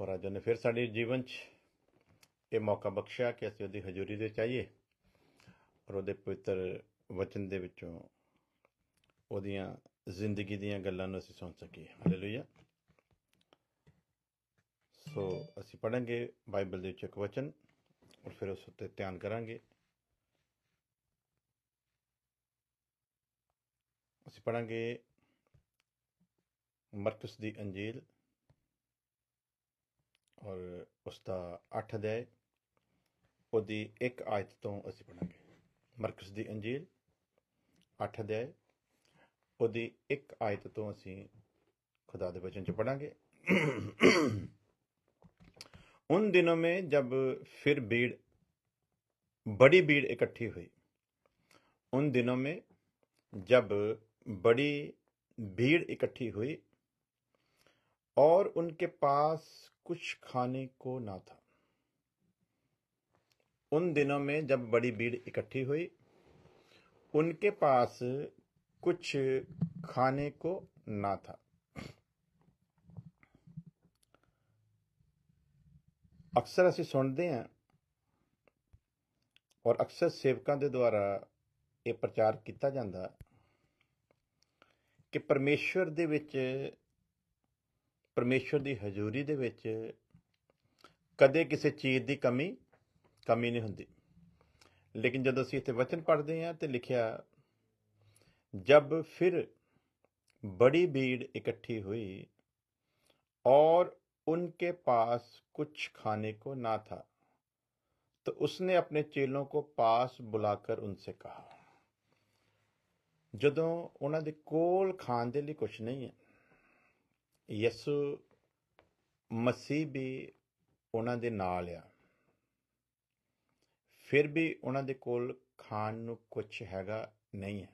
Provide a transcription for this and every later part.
ਔਰ ਅੱਜ ਨੇ ਫਿਰ ਸਾਡੇ ਜੀਵਨ 'ਚ ਇਹ ਮੌਕਾ ਬਖਸ਼ਿਆ ਕਿ ਅਸੀਂ ਉਹਦੀ ਹਜ਼ੂਰੀ ਦੇ ਚਾਹੀਏ ਔਰ ਉਹਦੇ ਪਵਿੱਤਰ ਵਚਨ ਦੇ ਵਿੱਚੋਂ ਉਹਦੀਆਂ ਜ਼ਿੰਦਗੀ ਦੀਆਂ ਗੱਲਾਂ ਨੂੰ ਅਸੀਂ ਸੁਣ ਸਕੀਏ ਹਾਲੇਲੂਇਆ ਸੋ ਅਸੀਂ ਪੜਾਂਗੇ ਬਾਈਬਲ ਦੇ ਵਿੱਚ ਇੱਕ ਵਚਨ ਔਰ ਫਿਰ ਉਸ ਉੱਤੇ ਧਿਆਨ ਕਰਾਂਗੇ ਅਸੀਂ ਪੜਾਂਗੇ ਮਰਕਸ ਦੀ ਅੰਜੀਲ ਔਰ ਉਸ ਦਾ 8 ਅਧਿਆਇ ਉਹਦੀ ਇੱਕ ਆਇਤ ਤੋਂ ਅਸੀਂ ਪੜਾਂਗੇ ਮਰਕਸ ਦੀ ਅੰਜੀਲ 8 ਅਧਿਆਇ ਉਹਦੀ ਇੱਕ ਆਇਤ ਤੋਂ ਅਸੀਂ ਖੁਦਾ ਦੇ ਬਚਨ ਚ ਪੜਾਂਗੇ ਉਨ ਦਿਨੋਂ ਮੇ ਜਬ ਫਿਰ भीड़ ਬੜੀ भीड़ ਇਕੱਠੀ ਹੋਈ ਉਨ ਦਿਨੋਂ ਮੇ ਜਬ ਬੜੀ ਭੀੜ ਇਕੱਠੀ ਹੋਈ और उनके पास कुछ खाने को ना था उन दिनों में जब बड़ी भीड़ इकट्ठी हुई उनके पास कुछ खाने को ना था ਅਕਸਰ ਅਸੀਂ ਸੁਣਦੇ ਹਾਂ ਔਰ ਅਕਸਰ ਸੇਵਕਾਂ ਦੇ ਦੁਆਰਾ ਇਹ ਪ੍ਰਚਾਰ ਕੀਤਾ ਜਾਂਦਾ ਕਿ ਪਰਮੇਸ਼ਵਰ ਦੇ ਵਿੱਚ ਪਰਮੇਸ਼ਰ ਦੀ ਹਜ਼ੂਰੀ ਦੇ ਵਿੱਚ ਕਦੇ ਕਿਸੇ ਚੀਜ਼ ਦੀ ਕਮੀ ਕਮੀ ਨਹੀਂ ਹੁੰਦੀ ਲੇਕਿਨ ਜਦੋਂ ਅਸੀਂ ਇੱਥੇ ਵਚਨ ਪੜ੍ਹਦੇ ਹਾਂ ਤੇ ਲਿਖਿਆ ਜਦ ਫਿਰ बड़ी ਇਕੱਠੀ ਹੋਈ ਔਰ और ਪਾਸ ਕੁਝ ਖਾਣੇ ਕੋ ਨਾ ਥਾ था ਉਸਨੇ ਆਪਣੇ अपने चेलों ਪਾਸ ਬੁਲਾ बुलाकर ਉਨਸੇ ਕਹਾ ਜਦੋਂ ਉਹਨਾਂ ਦੇ ਕੋਲ ਖਾਣ ਦੇ ਲਈ ਕੁਝ ਨਹੀਂ ਹੈ ਯਿਸੂ ਮਸੀਹ ਵੀ ਉਹਨਾਂ ਦੇ ਨਾਲ ਆ ਫਿਰ ਵੀ ਉਹਨਾਂ ਦੇ ਕੋਲ ਖਾਣ ਨੂੰ ਕੁਝ ਹੈਗਾ ਨਹੀਂ ਹੈ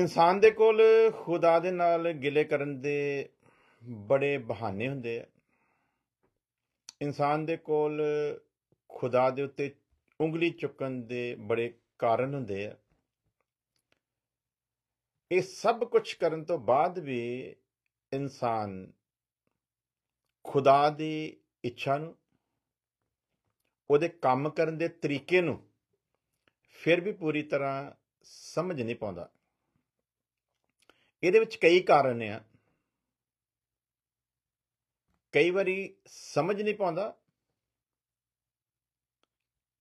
ਇਨਸਾਨ ਦੇ ਕੋਲ ਖੁਦਾ ਦੇ ਨਾਲ ਗਿਲੇ ਕਰਨ ਦੇ ਬੜੇ ਬਹਾਨੇ ਹੁੰਦੇ ਆ ਇਨਸਾਨ ਦੇ ਕੋਲ ਖੁਦਾ ਦੇ ਉੱਤੇ ਉਂਗਲੀ ਚੁੱਕਣ ਦੇ ਬੜੇ ਕਾਰਨ ਹੁੰਦੇ ਆ ਇਹ ਸਭ ਕੁਝ ਕਰਨ ਤੋਂ ਬਾਅਦ ਵੀ ਇਨਸਾਨ ਖੁਦਾ ਦੀ ਇੱਛਾ ਨੂੰ ਉਹਦੇ ਕੰਮ ਕਰਨ ਦੇ ਤਰੀਕੇ ਨੂੰ ਫਿਰ ਵੀ ਪੂਰੀ ਤਰ੍ਹਾਂ ਸਮਝ ਨਹੀਂ ਪਾਉਂਦਾ ਇਹਦੇ ਵਿੱਚ ਕਈ ਕਾਰਨ ਨੇ ਕਈ ਵਾਰੀ ਸਮਝ ਨਹੀਂ ਪਾਉਂਦਾ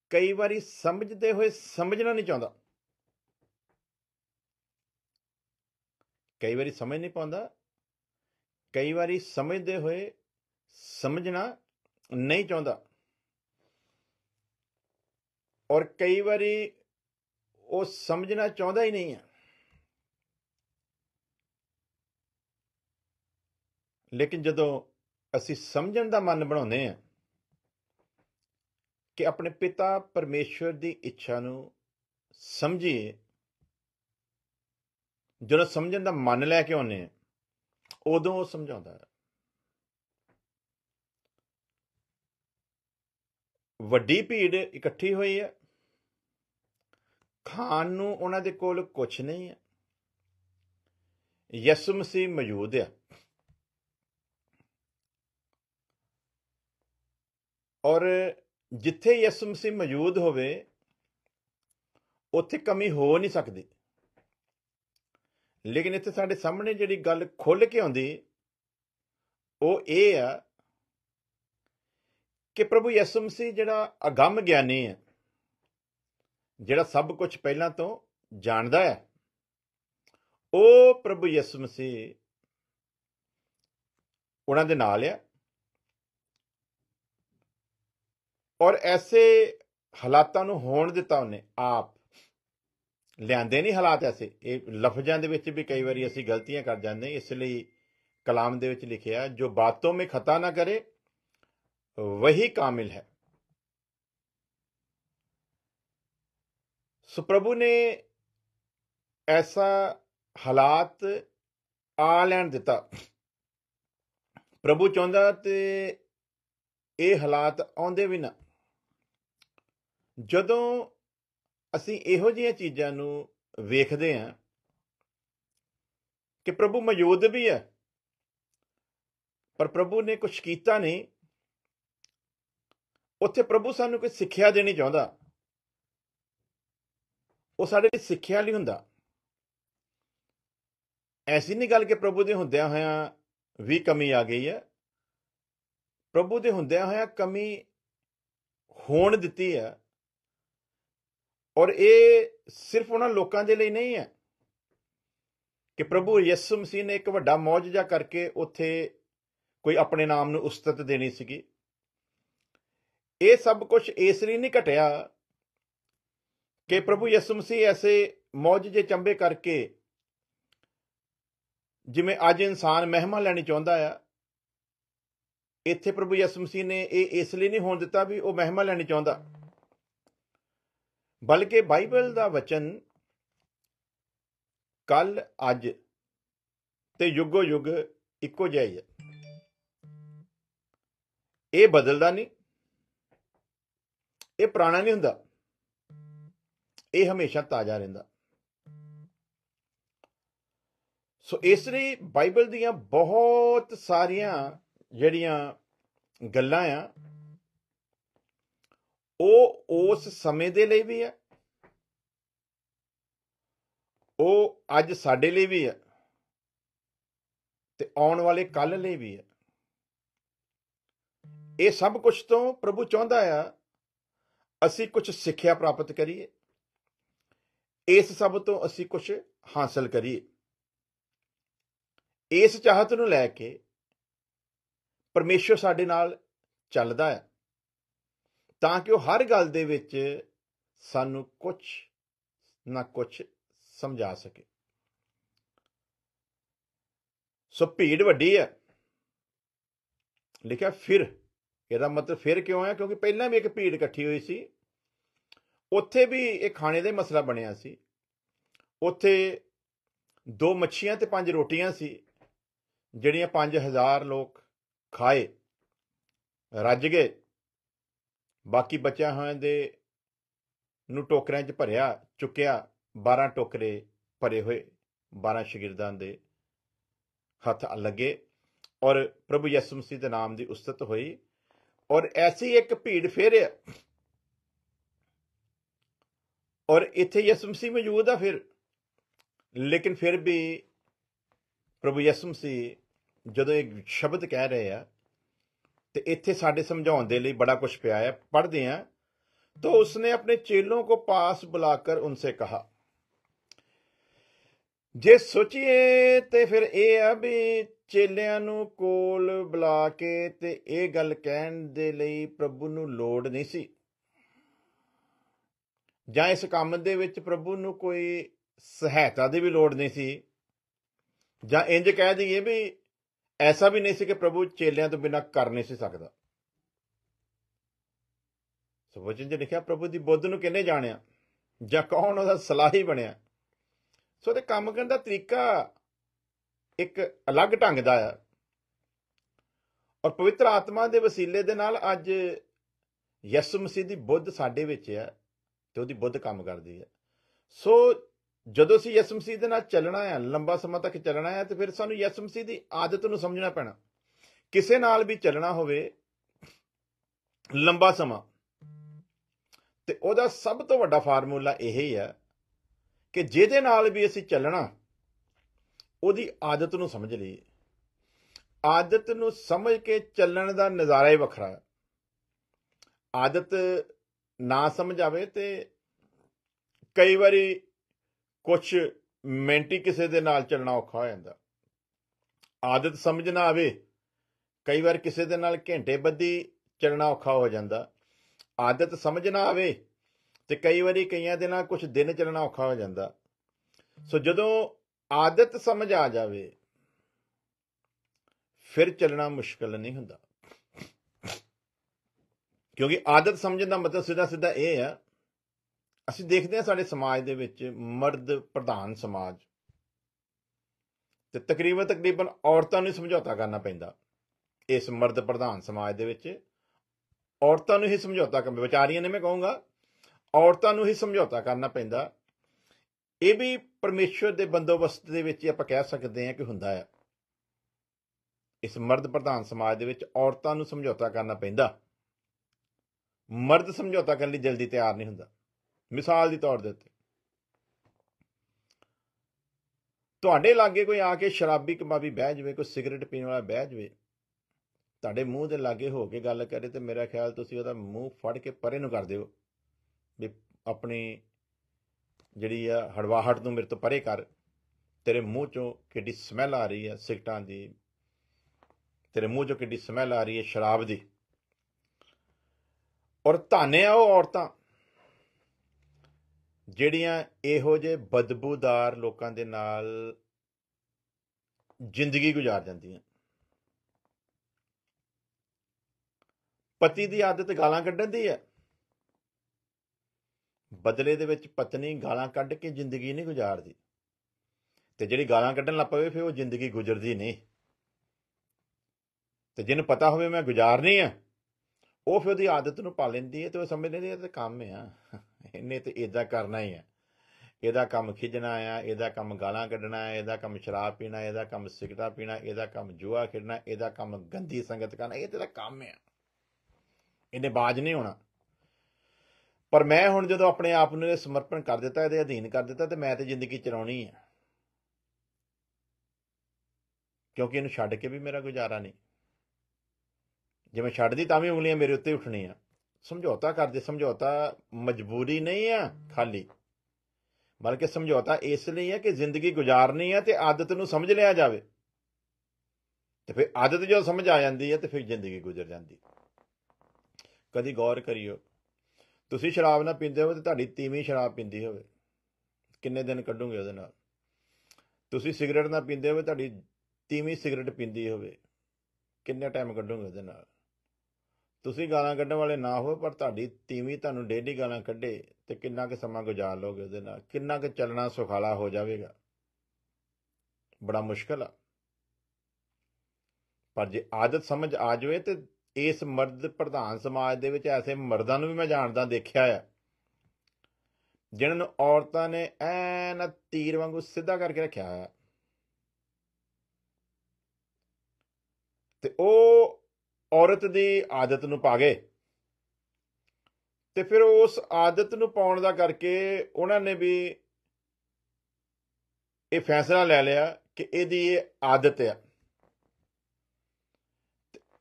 ਕਈ ਵਾਰੀ ਸਮਝਦੇ ਹੋਏ ਸਮਝਣਾ ਨਹੀਂ ਚਾਹੁੰਦਾ ਕਈ ਵਾਰੀ ਸਮਝ ਨਹੀਂ ਪਾਉਂਦਾ ਕਈ ਵਾਰੀ ਸਮਝਦੇ ਹੋਏ ਸਮਝਣਾ ਨਹੀਂ ਚਾਹੁੰਦਾ ਔਰ ਕਈ ਵਾਰੀ ਉਹ ਸਮਝਣਾ ਚਾਹੁੰਦਾ ਹੀ ਨਹੀਂ ਹੈ ਲੇਕਿਨ ਜਦੋਂ ਅਸੀਂ ਸਮਝਣ ਦਾ ਮਨ ਬਣਾਉਂਦੇ ਆ ਕਿ ਆਪਣੇ ਪਿਤਾ ਪਰਮੇਸ਼ਵਰ ਦੀ ਇੱਛਾ ਨੂੰ ਸਮਝੀਏ ਜਦੋਂ ਸਮਝਣ ਦਾ ਮਨ ਲੈ ਕੇ ਆਉਨੇ ਉਦੋਂ ਉਹ ਸਮਝਾਉਂਦਾ ਹੈ ਵੱਡੀ ਭੀੜ ਇਕੱਠੀ ਹੋਈ ਹੈ ਖਾਣ ਨੂੰ ਉਹਨਾਂ ਦੇ ਕੋਲ ਕੁਝ ਨਹੀਂ ਹੈ ਯਿਸੂ ਮਸੀਹ ਮੌਜੂਦ ਹੈ ਔਰ ਜਿੱਥੇ ਯਿਸੂ ਮਸੀਹ ਮੌਜੂਦ ਹੋਵੇ ਉੱਥੇ ਕਮੀ ਹੋ ਨਹੀਂ ਸਕਦੀ ਲੇਕਿਨ ਇੱਥੇ ਸਾਡੇ ਸਾਹਮਣੇ ਜਿਹੜੀ ਗੱਲ ਖੁੱਲ ਕੇ ਆਉਂਦੀ ਉਹ ਇਹ ਆ ਕਿ ਪ੍ਰਭੂ ਯਿਸੂ ਮਸੀਹ ਜਿਹੜਾ ਅਗੰਮ ਗਿਆਨੀ ਹੈ ਜਿਹੜਾ ਸਭ ਕੁਝ ਪਹਿਲਾਂ ਤੋਂ ਜਾਣਦਾ ਹੈ ਉਹ ਪ੍ਰਭੂ ਯਿਸੂ ਮਸੀਹ ਉਹਨਾਂ ਦੇ ਨਾਲ ਆ ਔਰ ਐਸੇ ਹਾਲਾਤਾਂ ਨੂੰ ਹੋਣ ਦਿੱਤਾ ਉਹਨੇ ਆਪ ਲਿਆਂਦੇ ਨਹੀਂ ਹਾਲਾਤ ਐਸੇ ਇਹ ਲਫ਼ਜ਼ਾਂ ਦੇ ਵਿੱਚ ਵੀ ਕਈ ਵਾਰੀ ਅਸੀਂ ਗਲਤੀਆਂ ਕਰ ਜਾਂਦੇ ਇਸ ਲਈ ਕਲਾਮ ਦੇ ਵਿੱਚ ਲਿਖਿਆ ਜੋ ਬਾਤੋਂ ਮੇ ਖਤਾ ਨਾ ਕਰੇ ਵਹੀ ਕਾਮਿਲ ਹੈ ਸੋ ਪ੍ਰਭੂ ਨੇ ਐਸਾ ਹਾਲਾਤ ਆ ਲੈਣ ਦਿੱਤਾ ਪ੍ਰਭੂ ਚਾਹੁੰਦਾ ਤੇ ਇਹ ਹਾਲਾਤ ਆਉਂਦੇ ਵੀ ਨਾ ਜਦੋਂ ਅਸੀਂ ਇਹੋ ਜਿਹੀਆਂ ਚੀਜ਼ਾਂ ਨੂੰ ਵੇਖਦੇ ਆਂ ਕਿ ਪ੍ਰਭੂ ਮੌਜੂਦ ਵੀ ਹੈ ਪਰ ਪ੍ਰਭੂ ਨੇ ਕੁਝ ਕੀਤਾ ਨਹੀਂ ਉੱਥੇ ਪ੍ਰਭੂ ਸਾਨੂੰ ਕੋਈ ਸਿੱਖਿਆ ਦੇਣੀ ਚਾਹੁੰਦਾ ਉਹ ਸਾਡੇ ਲਈ ਸਿੱਖਿਆ ਲਈ ਹੁੰਦਾ ਐਸੀ ਨਹੀਂ ਗੱਲ ਕਿ ਪ੍ਰਭੂ ਦੇ ਹੁੰਦਿਆਂ ਹੋਇਆਂ ਵੀ ਕਮੀ ਆ ਗਈ ਹੈ ਪ੍ਰਭੂ ਦੇ ਹੁੰਦਿਆਂ ਹੋਇਆਂ ਕਮੀ ਹੋਣ ਦਿੱਤੀ ਹੈ ਔਰ ਇਹ ਸਿਰਫ ਉਹਨਾਂ ਲੋਕਾਂ ਦੇ ਲਈ ਨਹੀਂ ਹੈ ਕਿ ਪ੍ਰਭੂ ਯਿਸੂ ਮਸੀਹ ਨੇ ਇੱਕ ਵੱਡਾ ਮੌਜੂਜਾ ਕਰਕੇ ਉੱਥੇ ਕੋਈ ਆਪਣੇ ਨਾਮ ਨੂੰ ਉਸਤਤ ਦੇਣੀ ਸੀਗੀ ਇਹ ਸਭ ਕੁਝ ਇਸ ਲਈ ਨਹੀਂ ਘਟਿਆ ਕਿ ਪ੍ਰਭੂ ਯਿਸੂ ਮਸੀਹ ਐਸੇ ਮੌਜੂਜੇ ਚੰਬੇ ਕਰਕੇ ਜਿਵੇਂ ਅੱਜ ਇਨਸਾਨ ਮਹਿਮਾ ਲੈਣੀ ਚਾਹੁੰਦਾ ਆ ਇੱਥੇ ਪ੍ਰਭੂ ਯਿਸੂ ਮਸੀਹ ਨੇ ਇਹ ਇਸ ਲਈ ਨਹੀਂ ਹੋਣ ਦਿੱਤਾ ਵੀ ਉਹ ਮਹਿਮਾ ਲੈਣੀ ਚਾਹੁੰਦਾ ਬਲਕਿ ਬਾਈਬਲ ਦਾ ਵਚਨ ਕੱਲ ਅੱਜ ਤੇ ਯੁੱਗੋ ਯੁੱਗ ਇੱਕੋ ਜਿਹਾ ਹੀ ਹੈ ਇਹ ਬਦਲਦਾ ਨਹੀਂ ਇਹ ਪੁਰਾਣਾ ਨਹੀਂ ਹੁੰਦਾ ਇਹ ਹਮੇਸ਼ਾ ਤਾਜ਼ਾ ਰਹਿੰਦਾ ਸੋ ਇਸ ਲਈ ਬਾਈਬਲ ਦੀਆਂ ਬਹੁਤ ਸਾਰੀਆਂ ਜਿਹੜੀਆਂ ਗੱਲਾਂ ਆ ਉਹ ਉਸ ਸਮੇਂ ਦੇ ਲਈ ਵੀ ਹੈ ਉਹ ਅੱਜ ਸਾਡੇ ਲਈ ਵੀ ਹੈ ਤੇ ਆਉਣ ਵਾਲੇ ਕੱਲ ਲਈ ਵੀ ਹੈ ਇਹ ਸਭ ਕੁਝ ਤੋਂ ਪ੍ਰਭੂ ਚਾਹੁੰਦਾ ਆ ਅਸੀਂ ਕੁਝ ਸਿੱਖਿਆ ਪ੍ਰਾਪਤ ਕਰੀਏ ਇਸ ਸਭ ਤੋਂ ਅਸੀਂ ਕੁਝ ਹਾਸਲ ਕਰੀਏ ਇਸ ਚਾਹਤ ਨੂੰ ਲੈ ਕੇ ਪਰਮੇਸ਼ਰ ਸਾਡੇ ਨਾਲ ਚੱਲਦਾ ਹੈ ਤਾਂ ਕਿ ਉਹ ਹਰ ਗੱਲ ਦੇ ਵਿੱਚ ਸਾਨੂੰ ਕੁਝ ਨਾ ਕੁਝ ਸਮਝਾ ਸਕੇ ਸੋ ਭੀੜ ਵੱਡੀ ਹੈ ਲਿਖਿਆ ਫਿਰ ਇਹਦਾ ਮਤਲਬ ਫਿਰ ਕਿਉਂ ਹੈ ਕਿਉਂਕਿ ਪਹਿਲਾਂ ਵੀ ਇੱਕ ਭੀੜ ਇਕੱਠੀ ਹੋਈ ਸੀ ਉੱਥੇ ਵੀ ਇਹ ਖਾਣੇ ਦੇ ਮਸਲਾ ਬਣਿਆ ਸੀ ਉੱਥੇ ਦੋ ਮੱਛੀਆਂ ਤੇ ਪੰਜ ਰੋਟੀਆਂ ਸੀ ਜਿਹੜੀਆਂ 5000 ਲੋਕ ਖਾਏ ਰੱਜ ਗਏ ਬਾਕੀ ਬਚਿਆ ਹੋਇਆਂ ਦੇ ਨੂੰ ਟੋਕਰਿਆਂ 'ਚ ਭਰਿਆ ਚੁੱਕਿਆ 12 ਟੋਕਰੇ ਭਰੇ ਹੋਏ 12 ਸ਼ਾਗਿਰਦਾਂ ਦੇ ਹੱਥ ਲੱਗੇ ਔਰ ਪ੍ਰਭੂ ਯਿਸੂ ਮਸੀਹ ਦੇ ਨਾਮ ਦੀ ਉਸਤਤ ਹੋਈ ਔਰ ਐਸੀ ਇੱਕ ਭੀੜ ਫੇਰ ਔਰ ਇੱਥੇ ਯਿਸੂ ਮਸੀਹ ਮੌਜੂਦ ਆ ਫਿਰ ਲੇਕਿਨ ਫਿਰ ਵੀ ਪ੍ਰਭੂ ਯਿਸੂ ਮਸੀਹ ਜਦੋਂ ਇੱਕ ਸ਼ਬਦ ਕਹਿ ਰਹੇ ਆ ਤੇ ਇੱਥੇ ਸਾਡੇ ਸਮਝਾਉਣ ਦੇ ਲਈ ਬੜਾ ਕੁਝ ਪਿਆ ਪੜ੍ਹਦੇ ਹਾਂ ਤਾਂ ਉਸਨੇ ਆਪਣੇ ਚੇਲੋਂ ਕੋ ਪਾਸ ਬੁਲਾ ਕੇ ਉਨਸੇ ਕਹਾ ਜੇ ਸੋਚੀਏ ਤੇ ਫਿਰ ਇਹ ਆ ਵੀ ਚੇਲਿਆਂ ਨੂੰ ਕੋਲ ਬੁਲਾ ਕੇ ਤੇ ਇਹ ਗੱਲ ਕਹਿਣ ਦੇ ਲਈ ਪ੍ਰਭੂ ਨੂੰ ਲੋੜ ਨਹੀਂ ਸੀ ਜਾਂ ਇਸ ਕੰਮ ਦੇ ਵਿੱਚ ਪ੍ਰਭੂ ਨੂੰ ਕੋਈ ਸਹਾਇਤਾ ਦੀ ਵੀ ਲੋੜ ਨਹੀਂ ਸੀ ਜਾਂ ਇੰਜ ਕਹਿ ਦਈਏ ਵੀ ਐਸਾ ਵੀ ਨਹੀਂ ਸੀ ਕਿ ਪ੍ਰਭੂ ਚੇਲਿਆਂ ਤੋਂ ਬਿਨਾ ਕਰ ਨਹੀਂ ਸੀ ਸਕਦਾ ਸੋ ਵਚਨ 'ਚ ਲਿਖਿਆ ਪ੍ਰਭੂ ਦੀ ਬੁੱਧ ਨੂੰ ਕਿੰਨੇ ਜਾਣਿਆ ਜਾਂ ਕੌਣ ਉਹਦਾ ਸਲਾਹੀ ਬਣਿਆ ਸੋ ਤੇ ਕੰਮ ਕਰਨ ਦਾ ਤਰੀਕਾ ਇੱਕ ਅਲੱਗ ਢੰਗ ਦਾ ਆ ਔਰ ਪਵਿੱਤਰ ਆਤਮਾ ਦੇ ਵਸੀਲੇ ਦੇ ਨਾਲ ਅੱਜ ਯਿਸੂ ਮਸੀਹ ਦੀ ਬੁੱਧ ਸਾਡੇ ਵਿੱਚ ਆ ਤੇ ਉਹਦੀ ਬੁੱਧ ਕੰਮ ਕਰਦੀ ਆ ਸੋ ਜਦੋਂ ਅਸੀਂ ਯਿਸੂ ਮਸੀਹ ਦੇ ਨਾਲ ਚੱਲਣਾ ਹੈ ਲੰਬਾ ਸਮਾਂ ਤੱਕ ਚੱਲਣਾ ਹੈ ਤੇ ਫਿਰ ਸਾਨੂੰ ਯਿਸੂ ਮਸੀਹ ਦੀ ਆਦਤ ਨੂੰ ਸਮਝਣਾ ਪੈਣਾ ਕਿਸੇ ਨਾਲ ਵੀ ਚੱਲਣਾ ਹੋਵੇ ਲੰਬਾ ਸਮਾਂ ਤੇ ਉਹਦਾ ਸਭ ਤੋਂ ਵੱਡਾ ਫਾਰਮੂਲਾ ਇਹ ਹੀ ਆ ਕਿ ਜਿਹਦੇ ਨਾਲ ਵੀ ਅਸੀਂ ਚੱਲਣਾ ਉਹਦੀ ਆਦਤ ਨੂੰ ਸਮਝ ਲਈਏ ਆਦਤ ਨੂੰ ਸਮਝ ਕੇ ਚੱਲਣ ਦਾ ਨਜ਼ਾਰਾ ਹੀ ਵੱਖਰਾ ਹੈ ਆਦਤ ਨਾ ਸਮਝ ਆਵੇ ਤੇ ਕਈ ਵਾਰੀ ਕੁਝ ਮੈਂਟੀ ਕਿਸੇ ਦੇ ਨਾਲ ਚੱਲਣਾ ਔਖਾ ਹੋ ਜਾਂਦਾ ਆਦਤ ਸਮਝ ਨਾ ਆਵੇ ਕਈ ਵਾਰ ਕਿਸੇ ਦੇ ਨਾਲ ਘੰਟੇ ਬੱਧੀ ਚੱਲਣਾ ਔਖਾ ਹੋ ਜਾਂਦਾ ਆਦਤ ਸਮਝ ਨਾ ਆਵੇ ਤੇ ਕਈ ਵਾਰੀ ਕਈਆਂ ਦੇ ਨਾਲ ਕੁਝ ਦਿਨ ਚੱਲਣਾ ਔਖਾ ਹੋ ਜਾਂਦਾ ਸੋ ਜਦੋਂ ਆਦਤ ਸਮਝ ਆ ਜਾਵੇ ਫਿਰ ਚੱਲਣਾ ਮੁਸ਼ਕਲ ਨਹੀਂ ਹੁੰਦਾ ਕਿਉਂਕਿ ਆਦਤ ਸਮਝਣ ਦਾ ਮਤਲਬ ਸਿੱਧਾ ਸਿੱਧਾ ਇਹ ਆ ਅਸੀਂ ਦੇਖਦੇ ਹਾਂ ਸਾਡੇ ਸਮਾਜ ਦੇ ਵਿੱਚ ਮਰਦ ਪ੍ਰਧਾਨ ਸਮਾਜ ਤੇ ਤਕਰੀਬਨ ਤਕਰੀਬਨ ਔਰਤਾਂ ਨੂੰ ਸਮਝੌਤਾ ਕਰਨਾ ਪੈਂਦਾ ਇਸ ਮਰਦ ਪ੍ਰਧਾਨ ਸਮਾਜ ਦੇ ਵਿੱਚ ਔਰਤਾਂ ਨੂੰ ਹੀ ਸਮਝੌਤਾ ਕਰਨਾ ਵਿਚਾਰੀਆਂ ਨੇ ਮੈਂ ਕਹੂੰਗਾ ਔਰਤਾਂ ਨੂੰ ਹੀ ਸਮਝੌਤਾ ਕਰਨਾ ਪੈਂਦਾ ਇਹ ਵੀ ਪਰਮੇਸ਼ਵਰ ਦੇ ਬੰਦੋਬਸਤ ਦੇ ਵਿੱਚ ਆਪਾਂ ਕਹਿ ਸਕਦੇ ਹਾਂ ਕਿ ਹੁੰਦਾ ਹੈ ਇਸ ਮਰਦ ਪ੍ਰਧਾਨ ਸਮਾਜ ਦੇ ਵਿੱਚ ਔਰਤਾਂ ਨੂੰ ਸਮਝੌਤਾ ਕਰਨਾ ਪੈਂਦਾ ਮਰਦ ਸਮਝੌਤਾ ਕਰਨ ਲਈ ਜਲਦੀ ਤਿਆਰ ਨਹੀਂ ਹੁੰਦਾ ਮਿਸਾਲ ਦੇ ਤੌਰ ਦੇ ਉੱਤੇ ਤੁਹਾਡੇ ਲਾਗੇ ਕੋਈ ਆ ਕੇ ਸ਼ਰਾਬੀ ਕਮਾਬੀ ਬਹਿ ਜਾਵੇ ਕੋਈ ਸਿਗਰਟ ਪੀਣ ਵਾਲਾ ਬਹਿ ਜਾਵੇ ਤੁਹਾਡੇ ਮੂੰਹ ਦੇ ਲਾਗੇ ਹੋ ਕੇ ਗੱਲ ਕਰੇ ਤੇ ਮੇਰਾ ਖਿਆਲ ਤੁਸੀਂ ਉਹਦਾ ਮੂੰਹ ਫੜ ਕੇ ਪਰੇ ਨੂੰ ਕਰ ਦਿਓ ਵੀ ਆਪਣੀ ਜਿਹੜੀ ਆ ਹੜਵਾਹਟ ਨੂੰ ਮੇਰੇ ਤੋਂ ਪਰੇ ਕਰ ਤੇਰੇ ਮੂੰਹ ਚੋਂ ਕਿੱਡੀ ਸਮੈਲ ਆ ਰਹੀ ਹੈ ਸਿਗਟਾਂ ਦੀ ਤੇਰੇ ਮੂੰਹ ਚੋਂ ਕਿੱਡੀ ਸਮੈਲ ਆ ਰਹੀ ਹੈ ਸ਼ਰਾਬ ਦੀ ਔਰ ਧਾਨੇ ਆ ਉਹ ਔਰਤਾਂ ਜਿਹੜੀਆਂ ਇਹੋ ਜੇ ਬਦਬੂਦਾਰ ਲੋਕਾਂ ਦੇ ਨਾਲ ਜ਼ਿੰਦਗੀ ਗੁਜ਼ਾਰ ਜਾਂਦੀਆਂ ਪਤੀ ਦੀ ਆਦਤ ਗਾਲਾਂ ਕੱਢਣ ਦੀ ਹੈ ਬਦਲੇ ਦੇ ਵਿੱਚ ਪਤਨੀ ਗਾਲਾਂ ਕੱਢ ਕੇ ਜ਼ਿੰਦਗੀ ਨਹੀਂ ਗੁਜ਼ਾਰਦੀ ਤੇ ਜਿਹੜੀ ਗਾਲਾਂ ਕੱਢਣ ਲੱਗ ਪਵੇ ਫਿਰ ਉਹ ਜ਼ਿੰਦਗੀ ਗੁਜ਼ਰਦੀ ਨਹੀਂ ਤੇ ਜਿਹਨੂੰ ਪਤਾ ਹੋਵੇ ਮੈਂ ਗੁਜ਼ਾਰਨੀ ਆ ਉਹ ਫਿਰ ਉਹਦੀ ਆਦਤ ਨੂੰ ਪਾ ਲੈਂਦੀ ਹੈ ਤੇ ਉਹ ਸਮਝ ਲੈਂਦੀ ਹੈ ਤੇ ਕੰਮ ਆ ਇਹਨੇ ਤੇ ਇਦਾਂ ਕਰਨਾ ਹੀ ਆ ਇਹਦਾ ਕੰਮ ਖਿਜਣਾ ਆ ਇਹਦਾ ਕੰਮ ਗਾਲਾਂ ਕੱਢਣਾ ਆ ਇਹਦਾ ਕੰਮ ਸ਼ਰਾਬ ਪੀਣਾ ਇਹਦਾ ਕੰਮ ਸਿਗਰਟਾ ਪੀਣਾ ਇਹਦਾ ਕੰਮ ਜੂਆ ਖੇਡਣਾ ਇਹਦਾ ਕੰਮ ਗੰਦੀ ਸੰਗਤ ਕਰਨਾ ਇਹ ਤੇਰਾ ਕੰਮ ਆ ਇਹਨੇ ਬਾਜ ਨਹੀਂ ਹੋਣਾ ਪਰ ਮੈਂ ਹੁਣ ਜਦੋਂ ਆਪਣੇ ਆਪ ਨੂੰ ਇਹ ਸਮਰਪਣ ਕਰ ਦਿੱਤਾ ਇਹਦੇ ਅਧੀਨ ਕਰ ਦਿੱਤਾ ਤੇ ਮੈਂ ਤੇ ਜ਼ਿੰਦਗੀ ਚਲਾਉਣੀ ਆ ਕਿਉਂਕਿ ਇਹਨੂੰ ਛੱਡ ਕੇ ਵੀ ਮੇਰਾ ਗੁਜ਼ਾਰਾ ਨਹੀਂ ਜੇ ਮੈਂ ਛੱਡਦੀ ਤਾਂ ਵੀ ਉਂਗਲੀਆਂ ਮੇਰੇ ਉੱਤੇ ਉੱਠਣੀਆਂ ਸਮਝੌਤਾ ਕਰਦੇ ਸਮਝੌਤਾ ਮਜਬੂਰੀ ਨਹੀਂ ਆ ਖਾਲੀ ਬਲਕਿ ਸਮਝੌਤਾ ਇਸ ਲਈ ਹੈ ਕਿ ਜ਼ਿੰਦਗੀ ਗੁਜ਼ਾਰਨੀ ਹੈ ਤੇ ਆਦਤ ਨੂੰ ਸਮਝ ਲਿਆ ਜਾਵੇ ਤੇ ਫਿਰ ਆਦਤ ਜਦੋਂ ਸਮਝ ਆ ਜਾਂਦੀ ਹੈ ਤੇ ਫਿਰ ਜ਼ਿੰਦਗੀ ਗੁਜ਼ਰ ਜਾਂਦੀ ਕਦੀ ਗੌਰ ਕਰਿਓ ਤੁਸੀਂ ਸ਼ਰਾਬ ਨਾ ਪੀਂਦੇ ਹੋ ਤੇ ਤੁਹਾਡੀ ਤੀਵੀਂ ਸ਼ਰਾਬ ਪੀਂਦੀ ਹੋਵੇ ਕਿੰਨੇ ਦਿਨ ਕੱਢੋਗੇ ਉਹਦੇ ਨਾਲ ਤੁਸੀਂ ਸਿਗਰਟ ਨਾ ਪੀਂਦੇ ਹੋਵੇ ਤੁਹਾਡੀ ਤੀਵੀਂ ਸਿਗਰਟ ਪੀਂਦੀ ਹੋਵੇ ਕਿੰਨਾ ਟਾਈਮ ਕੱਢੋਗੇ ਉਹਦੇ ਨਾਲ ਤੁਸੀਂ ਗਾਲਾਂ ਕੱਢਣ ਵਾਲੇ ਨਾ ਹੋ ਪਰ ਤੁਹਾਡੀ ਤੀਵੀ ਤੁਹਾਨੂੰ ਡੇਢੀ ਗਾਲਾਂ ਕੱਢੇ ਤੇ ਕਿੰਨਾ ਕੁ ਸਮਾਂ ਗੁਜ਼ਾਰ ਲੋਗੇ ਉਹਦੇ ਨਾਲ ਕਿੰਨਾ ਕੁ ਚੱਲਣਾ ਸੁਖਾਲਾ ਹੋ ਜਾਵੇਗਾ ਬੜਾ ਮੁਸ਼ਕਲ ਆ ਪਰ ਜੇ ਆਦਤ ਸਮਝ ਆ ਜਾਵੇ ਤੇ ਇਸ ਮਰਦ ਪ੍ਰਧਾਨ ਸਮਾਜ ਦੇ ਵਿੱਚ ਐਸੇ ਮਰਦਾਂ ਨੂੰ ਵੀ ਮੈਂ ਜਾਣਦਾ ਦੇਖਿਆ ਆ ਜਿਨ੍ਹਾਂ ਨੂੰ ਔਰਤਾਂ ਨੇ ਐਨ ਤੀਰ ਵਾਂਗੂ ਸਿੱਧਾ ਕਰਕੇ ਰੱਖਿਆ ਆ ਤੇ ਉਹ ਔਰਤ ਦੀ ਆਦਤ ਨੂੰ ਪਾ ਗਏ ਤੇ ਫਿਰ ਉਸ ਆਦਤ ਨੂੰ ਪਾਉਣ ਦਾ ਕਰਕੇ ਉਹਨਾਂ ਨੇ ਵੀ ਇਹ ਫੈਸਲਾ ਲੈ ਲਿਆ ਕਿ ਇਹਦੀ ਇਹ ਆਦਤ ਆ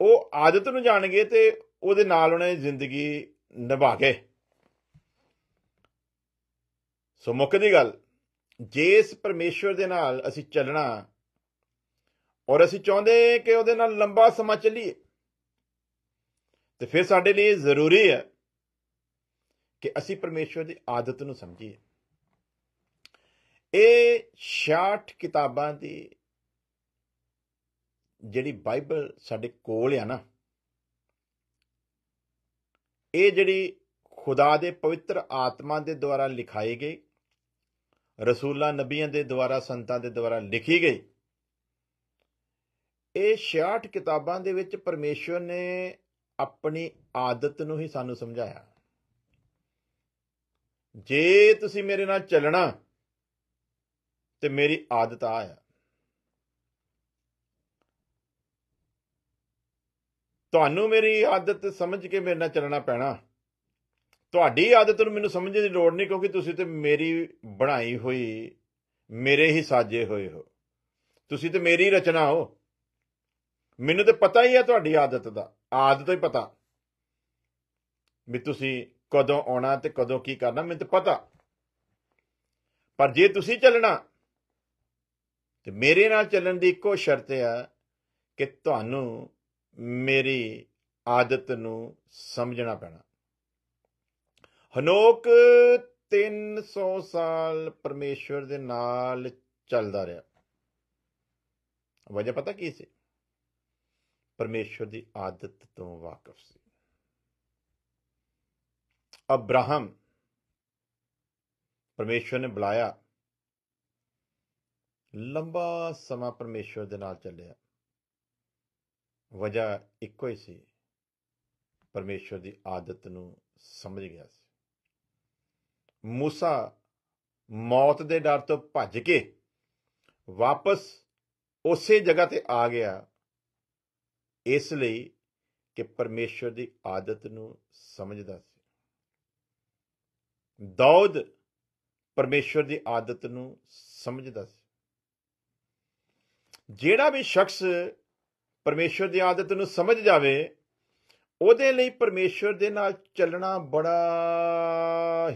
ਉਹ ਆਦਤ ਨੂੰ ਜਾਣ ਗਏ ਤੇ ਉਹਦੇ ਨਾਲ ਉਹਨੇ ਜ਼ਿੰਦਗੀ ਨਿਭਾ ਗਏ ਸੋ ਮੁੱਖ ਦੀ ਗੱਲ ਜੇ ਇਸ ਪਰਮੇਸ਼ਵਰ ਦੇ ਨਾਲ ਅਸੀਂ ਚੱਲਣਾ ਔਰ ਅਸੀਂ ਚਾਹੁੰਦੇ ਕਿ ਉਹਦੇ ਨਾਲ ਲੰਬਾ ਸਮਾਂ ਚੱਲੀਏ ਤੇ ਫਿਰ ਸਾਡੇ ਲਈ ਜ਼ਰੂਰੀ ਹੈ ਕਿ ਅਸੀਂ ਪਰਮੇਸ਼ਵਰ ਦੀ ਆਦਤ ਨੂੰ ਸਮਝੀਏ ਇਹ 66 ਕਿਤਾਬਾਂ ਦੀ ਜਿਹੜੀ ਬਾਈਬਲ ਸਾਡੇ ਕੋਲ ਆ ਨਾ ਇਹ ਜਿਹੜੀ ਖੁਦਾ ਦੇ ਪਵਿੱਤਰ ਆਤਮਾ ਦੇ ਦੁਆਰਾ ਲਿਖਾਈ ਗਈ ਰਸੂਲਾਂ ਨਬੀਆਂ ਦੇ ਦੁਆਰਾ ਸੰਤਾਂ ਦੇ ਦੁਆਰਾ ਲਿਖੀ ਗਈ ਇਹ 66 ਕਿਤਾਬਾਂ ਦੇ ਵਿੱਚ ਪਰਮੇਸ਼ਵਰ ਨੇ ਆਪਣੀ ਆਦਤ ਨੂੰ ਹੀ ਸਾਨੂੰ ਸਮਝਾਇਆ ਜੇ ਤੁਸੀਂ ਮੇਰੇ ਨਾਲ ਚੱਲਣਾ ਤੇ ਮੇਰੀ ਆਦਤ ਆ ਆ ਤੁਹਾਨੂੰ ਮੇਰੀ ਆਦਤ ਸਮਝ ਕੇ ਮੇਰੇ ਨਾਲ ਚੱਲਣਾ ਪੈਣਾ ਤੁਹਾਡੀ ਆਦਤ ਨੂੰ ਮੈਨੂੰ ਸਮਝਣ ਦੀ ਲੋੜ ਨਹੀਂ ਕਿਉਂਕਿ ਤੁਸੀਂ ਤੇ ਮੇਰੀ ਬਣਾਈ ਹੋਈ ਮੇਰੇ ਹੀ ਸਾਜੇ ਹੋਏ ਹੋ ਤੁਸੀਂ ਤੇ ਮੇਰੀ ਰਚਨਾ ਹੋ ਮੈਨੂੰ ਤੇ ਪਤਾ ਹੀ ਆ ਤੁਹਾਡੀ ਆਦਤ ਦਾ ਆਦਤ ਤੋਂ ਹੀ ਪਤਾ ਵੀ ਤੁਸੀਂ ਕਦੋਂ ਆਉਣਾ ਤੇ ਕਦੋਂ ਕੀ ਕਰਨਾ ਮੈਨੂੰ ਤਾਂ ਪਤਾ ਪਰ ਜੇ ਤੁਸੀਂ ਚੱਲਣਾ ਤੇ ਮੇਰੇ ਨਾਲ ਚੱਲਣ ਦੀ ਇੱਕੋ ਸ਼ਰਤ ਹੈ ਕਿ ਤੁਹਾਨੂੰ ਮੇਰੀ ਆਦਤ ਨੂੰ ਸਮਝਣਾ ਪੈਣਾ ਹਨੋਕ 300 ਸਾਲ ਪਰਮੇਸ਼ਵਰ ਦੇ ਨਾਲ ਚੱਲਦਾ ਰਿਹਾ ਵਜ੍ਹਾ ਪਤਾ ਕੀ ਸੀ ਪਰਮੇਸ਼ਵਰ ਦੀ ਆਦਤ ਤੋਂ ਵਾਕਿਫ ਸੀ ਅਬਰਾਹਮ ਪਰਮੇਸ਼ਵਰ ਨੇ ਬੁਲਾਇਆ ਲੰਬਾ ਸਮਾਂ ਪਰਮੇਸ਼ਵਰ ਦੇ ਨਾਲ ਚੱਲਿਆ ਵਜ੍ਹਾ ਇੱਕੋ ਹੀ ਸੀ ਪਰਮੇਸ਼ਵਰ ਦੀ ਆਦਤ ਨੂੰ ਸਮਝ ਗਿਆ ਸੀ موسی ਮੌਤ ਦੇ ਡਰ ਤੋਂ ਭੱਜ ਕੇ ਵਾਪਸ ਉਸੇ ਜਗ੍ਹਾ ਤੇ ਆ ਗਿਆ ਇਸ ਲਈ ਕਿ ਪਰਮੇਸ਼ਰ ਦੀ ਆਦਤ ਨੂੰ ਸਮਝਦਾ ਸੀ ਦਾਊਦ ਪਰਮੇਸ਼ਰ ਦੀ ਆਦਤ ਨੂੰ ਸਮਝਦਾ ਸੀ ਜਿਹੜਾ ਵੀ ਸ਼ਖਸ ਪਰਮੇਸ਼ਰ ਦੀ ਆਦਤ ਨੂੰ ਸਮਝ ਜਾਵੇ ਉਹਦੇ ਲਈ ਪਰਮੇਸ਼ਰ ਦੇ ਨਾਲ ਚੱਲਣਾ ਬੜਾ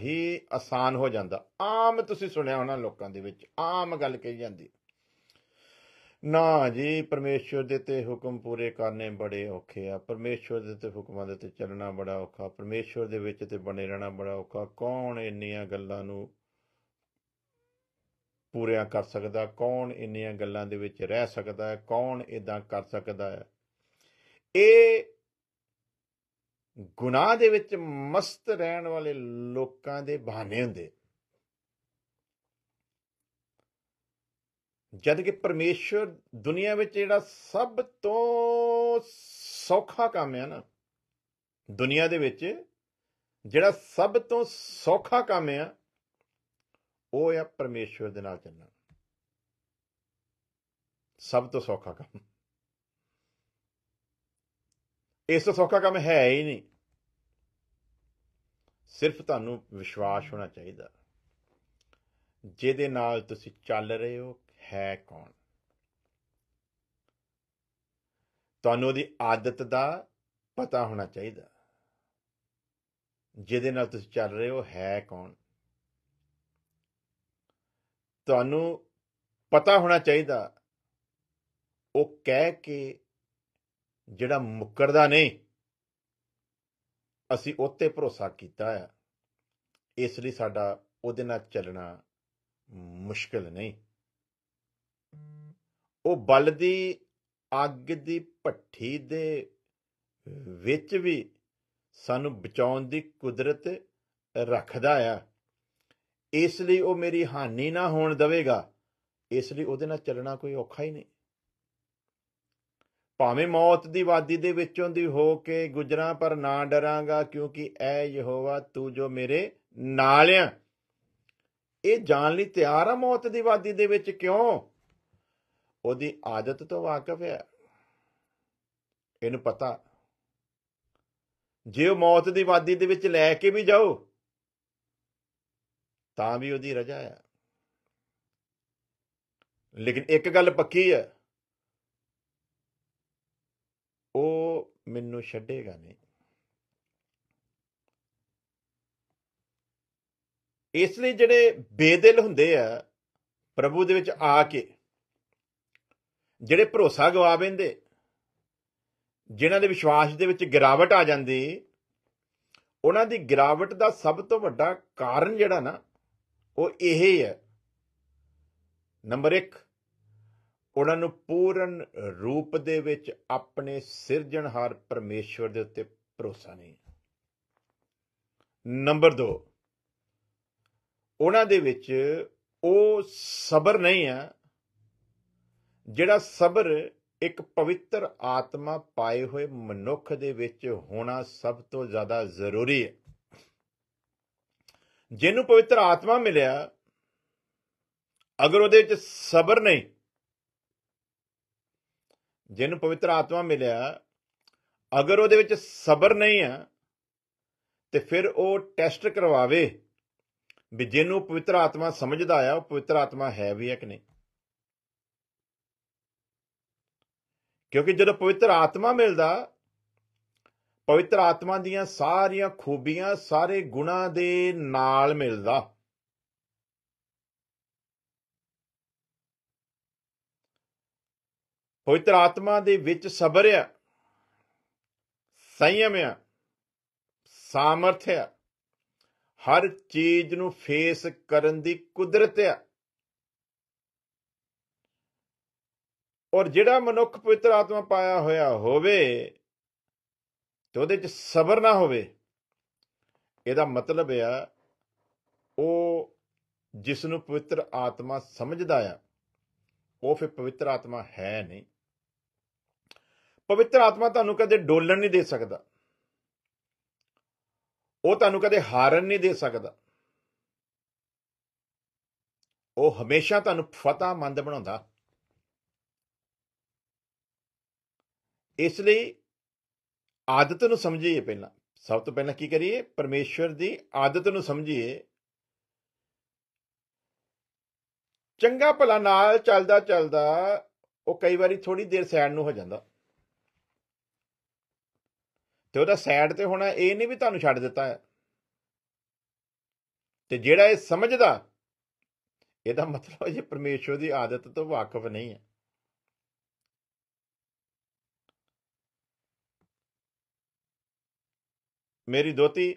ਹੀ ਆਸਾਨ ਹੋ ਜਾਂਦਾ ਆਮ ਤੁਸੀਂ ਸੁਣਿਆ ਹੋਣਾ ਲੋਕਾਂ ਦੇ ਵਿੱਚ ਆਮ ਗੱਲ ਕਹੀ ਜਾਂਦੀ ਨਾ ਜੀ ਪਰਮੇਸ਼ਵਰ ਦੇ ਤੇ ਹੁਕਮ ਪੂਰੇ ਕਰਨੇ ਬੜੇ ਔਖੇ ਆ ਪਰਮੇਸ਼ਵਰ ਦੇ ਤੇ ਹੁਕਮਾਂ ਦੇ ਤੇ ਚੱਲਣਾ ਬੜਾ ਔਖਾ ਪਰਮੇਸ਼ਵਰ ਦੇ ਵਿੱਚ ਤੇ ਬਣੇ ਰਹਿਣਾ ਬੜਾ ਔਖਾ ਕੌਣ ਇੰਨੀਆਂ ਗੱਲਾਂ ਨੂੰ ਪੂਰੀਆਂ ਕਰ ਸਕਦਾ ਕੌਣ ਇੰਨੀਆਂ ਗੱਲਾਂ ਦੇ ਵਿੱਚ ਰਹਿ ਸਕਦਾ ਹੈ ਕੌਣ ਇਦਾਂ ਕਰ ਸਕਦਾ ਹੈ ਇਹ ਗੁਨਾਹ ਦੇ ਵਿੱਚ ਮਸਤ ਰਹਿਣ ਵਾਲੇ ਲੋਕਾਂ ਦੇ ਬਹਾਨੇ ਹੁੰਦੇ ਆ ਜਦ ਕਿ ਪਰਮੇਸ਼ਰ ਦੁਨੀਆ ਵਿੱਚ ਜਿਹੜਾ ਸਭ ਤੋਂ ਸੌਖਾ ਕੰਮ ਹੈ ਨਾ ਦੁਨੀਆ ਦੇ ਵਿੱਚ ਜਿਹੜਾ ਸਭ ਤੋਂ ਸੌਖਾ ਕੰਮ ਹੈ ਉਹ ਹੈ ਪਰਮੇਸ਼ਰ ਦੇ ਨਾਲ ਚੱਲਣਾ ਸਭ ਤੋਂ ਸੌਖਾ ਕੰਮ ਇਸ ਤੋਂ ਸੌਖਾ ਕੰਮ ਹੈ ਹੀ ਨਹੀਂ ਸਿਰਫ ਤੁਹਾਨੂੰ ਵਿਸ਼ਵਾਸ ਹੋਣਾ ਚਾਹੀਦਾ ਜਿਹਦੇ ਨਾਲ ਤੁਸੀਂ ਚੱਲ ਰਹੇ ਹੋ ਹੈ ਕੌਣ ਤੁਹਾਨੂੰ ਉਹਦੀ ਆਦਤ ਦਾ ਪਤਾ ਹੋਣਾ ਚਾਹੀਦਾ ਜਿਹਦੇ ਨਾਲ ਤੁਸੀਂ ਚੱਲ ਰਹੇ ਹੋ ਹੈ ਕੌਣ ਤੁਹਾਨੂੰ ਪਤਾ ਹੋਣਾ ਚਾਹੀਦਾ ਉਹ ਕਹਿ ਕੇ ਜਿਹੜਾ ਮੁੱਕਰਦਾ ਨਹੀਂ ਅਸੀਂ ਉੱਤੇ ਭਰੋਸਾ ਕੀਤਾ ਆ ਇਸ ਲਈ ਸਾਡਾ ਉਹਦੇ ਨਾਲ ਚੱਲਣਾ ਮੁਸ਼ਕਲ ਨਹੀਂ ਉਹ ਬਲ ਦੀ ਅੱਗ ਦੀ ਭੱਠੀ ਦੇ ਵਿੱਚ ਵੀ ਸਾਨੂੰ ਬਚਾਉਣ ਦੀ ਕੁਦਰਤ ਰੱਖਦਾ ਆ ਇਸ ਲਈ ਉਹ ਮੇਰੀ ਹਾਨੀ ਨਾ ਹੋਣ ਦੇਵੇਗਾ ਇਸ ਲਈ ਉਹਦੇ ਨਾਲ ਚੱਲਣਾ ਕੋਈ ਔਖਾ ਹੀ ਨਹੀਂ ਭਾਵੇਂ ਮੌਤ ਦੀ ਵਾਦੀ ਦੇ ਵਿੱਚੋਂ ਦੀ ਹੋ ਕੇ ਗੁਜਰਾਂ ਪਰ ਨਾ ਡਰਾਂਗਾ ਕਿਉਂਕਿ ਐ ਯਹੋਵਾ ਤੂੰ ਜੋ ਮੇਰੇ ਨਾਲ ਆ ਇਹ ਜਾਣ ਲਈ ਤਿਆਰ ਆ ਮੌਤ ਦੀ ਵਾਦੀ ਦੇ ਵਿੱਚ ਕਿਉਂ ਉਹਦੀ ਆਦਤ ਤੋਂ ਵਾਕਿਫ ਹੈ ਇਹਨੂੰ ਪਤਾ ਜੇ ਉਹ ਮੌਤ ਦੀ ਵਾਦੀ ਦੇ ਵਿੱਚ ਲੈ ਕੇ ਵੀ ਜਾਓ ਤਾਂ ਵੀ ਉਹਦੀ ਰਜਾ ਹੈ ਲੇਕਿਨ ਇੱਕ ਗੱਲ ਪੱਕੀ ਹੈ ਉਹ ਮੈਨੂੰ ਛੱਡੇਗਾ ਨਹੀਂ ਇਸ ਲਈ ਜਿਹੜੇ ਬੇਦਿਲ ਹੁੰਦੇ ਆ ਪ੍ਰਭੂ ਦੇ ਵਿੱਚ ਆ ਕੇ ਜਿਹੜੇ ਭਰੋਸਾ ਗਵਾ ਬੈਂਦੇ ਜਿਨ੍ਹਾਂ ਦੇ ਵਿਸ਼ਵਾਸ ਦੇ ਵਿੱਚ ਗਿਰਾਵਟ ਆ ਜਾਂਦੀ ਉਹਨਾਂ ਦੀ ਗਿਰਾਵਟ ਦਾ ਸਭ ਤੋਂ ਵੱਡਾ ਕਾਰਨ ਜਿਹੜਾ ਨਾ ਉਹ ਇਹ ਹੈ ਨੰਬਰ 1 ਉਹਨਾਂ ਨੂੰ ਪੂਰਨ ਰੂਪ ਦੇ ਵਿੱਚ ਆਪਣੇ ਸਿਰਜਣਹਾਰ ਪਰਮੇਸ਼ਵਰ ਦੇ ਉੱਤੇ ਭਰੋਸਾ ਨਹੀਂ ਨੰਬਰ 2 ਉਹਨਾਂ ਦੇ ਵਿੱਚ ਉਹ ਸਬਰ ਨਹੀਂ ਹੈ ਜਿਹੜਾ ਸਬਰ ਇੱਕ ਪਵਿੱਤਰ ਆਤਮਾ ਪਾਏ ਹੋਏ ਮਨੁੱਖ ਦੇ ਵਿੱਚ ਹੋਣਾ ਸਭ ਤੋਂ ਜ਼ਿਆਦਾ ਜ਼ਰੂਰੀ ਹੈ ਜਿਹਨੂੰ ਪਵਿੱਤਰ ਆਤਮਾ ਮਿਲਿਆ ਅਗਰ ਉਹਦੇ ਵਿੱਚ ਸਬਰ ਨਹੀਂ ਜਿਹਨੂੰ ਪਵਿੱਤਰ ਆਤਮਾ ਮਿਲਿਆ ਅਗਰ ਉਹਦੇ ਵਿੱਚ ਸਬਰ ਨਹੀਂ ਆ ਤੇ ਫਿਰ ਉਹ ਟੈਸਟ ਕਰਵਾਵੇ ਵੀ ਜਿਹਨੂੰ ਪਵਿੱਤਰ ਆਤਮਾ ਸਮਝਦਾ ਆ ਉਹ ਪਵਿੱਤਰ ਆਤਮਾ ਹੈ ਵੀ ਹੈ ਕਿ ਨਹੀਂ ਕਿਉਂਕਿ ਜਦੋਂ ਪਵਿੱਤਰ ਆਤਮਾ ਮਿਲਦਾ ਪਵਿੱਤਰ ਆਤਮਾ ਦੀਆਂ ਸਾਰੀਆਂ ਖੂਬੀਆਂ ਸਾਰੇ ਗੁਣਾਂ ਦੇ ਨਾਲ ਮਿਲਦਾ ਪਵਿੱਤਰ ਆਤਮਾ ਦੇ ਵਿੱਚ ਸਬਰ ਆ ਸੰਯਮ ਆ ਸਾਮਰਥ ਹੈ ਹਰ ਚੀਜ਼ ਨੂੰ ਫੇਸ ਕਰਨ ਦੀ ਕੁਦਰਤ ਆ ਔਰ ਜਿਹੜਾ ਮਨੁੱਖ ਪਵਿੱਤਰ ਆਤਮਾ ਪਾਇਆ ਹੋਇਆ ਹੋਵੇ ਤੇ ਉਹਦੇ 'ਚ ਸਬਰ ਨਾ ਹੋਵੇ ਇਹਦਾ ਮਤਲਬ ਆ ਉਹ ਜਿਸ ਨੂੰ ਪਵਿੱਤਰ ਆਤਮਾ ਸਮਝਦਾ ਆ ਉਹ ਫਿਰ ਪਵਿੱਤਰ ਆਤਮਾ ਹੈ ਨਹੀਂ ਪਵਿੱਤਰ ਆਤਮਾ ਤੁਹਾਨੂੰ ਕਦੇ ਡੋਲਣ ਨਹੀਂ ਦੇ ਸਕਦਾ ਉਹ ਤੁਹਾਨੂੰ ਕਦੇ ਹਾਰਨ ਨਹੀਂ ਦੇ ਸਕਦਾ ਉਹ ਹਮੇਸ਼ਾ ਤੁਹਾਨੂੰ ਫਤਹਮੰਦ ਬਣਾਉਂਦਾ ਇਸ ਲਈ ਆਦਤ ਨੂੰ ਸਮਝੀਏ ਪਹਿਲਾਂ ਸਭ ਤੋਂ ਪਹਿਲਾਂ ਕੀ ਕਰੀਏ ਪਰਮੇਸ਼ਵਰ ਦੀ ਆਦਤ ਨੂੰ ਸਮਝੀਏ ਚੰਗਾ ਭਲਾ ਨਾਲ ਚੱਲਦਾ ਚੱਲਦਾ ਉਹ ਕਈ ਵਾਰੀ ਥੋੜੀ ਦੇਰ ਸਾਈਡ ਨੂੰ ਹੋ ਜਾਂਦਾ ਤੇ ਉਹਦਾ ਸਾਈਡ ਤੇ ਹੋਣਾ ਇਹ ਨਹੀਂ ਵੀ ਤੁਹਾਨੂੰ ਛੱਡ ਦਿੱਤਾ ਹੈ ਤੇ ਜਿਹੜਾ ਇਹ ਸਮਝਦਾ ਇਹਦਾ ਮਤਲਬ ਇਹ ਪਰਮੇਸ਼ਵਰ ਦੀ ਆਦਤ ਤੋਂ ਵਾਕਿਫ ਨਹੀਂ ਹੈ ਮੇਰੀ ਦੋਤੀ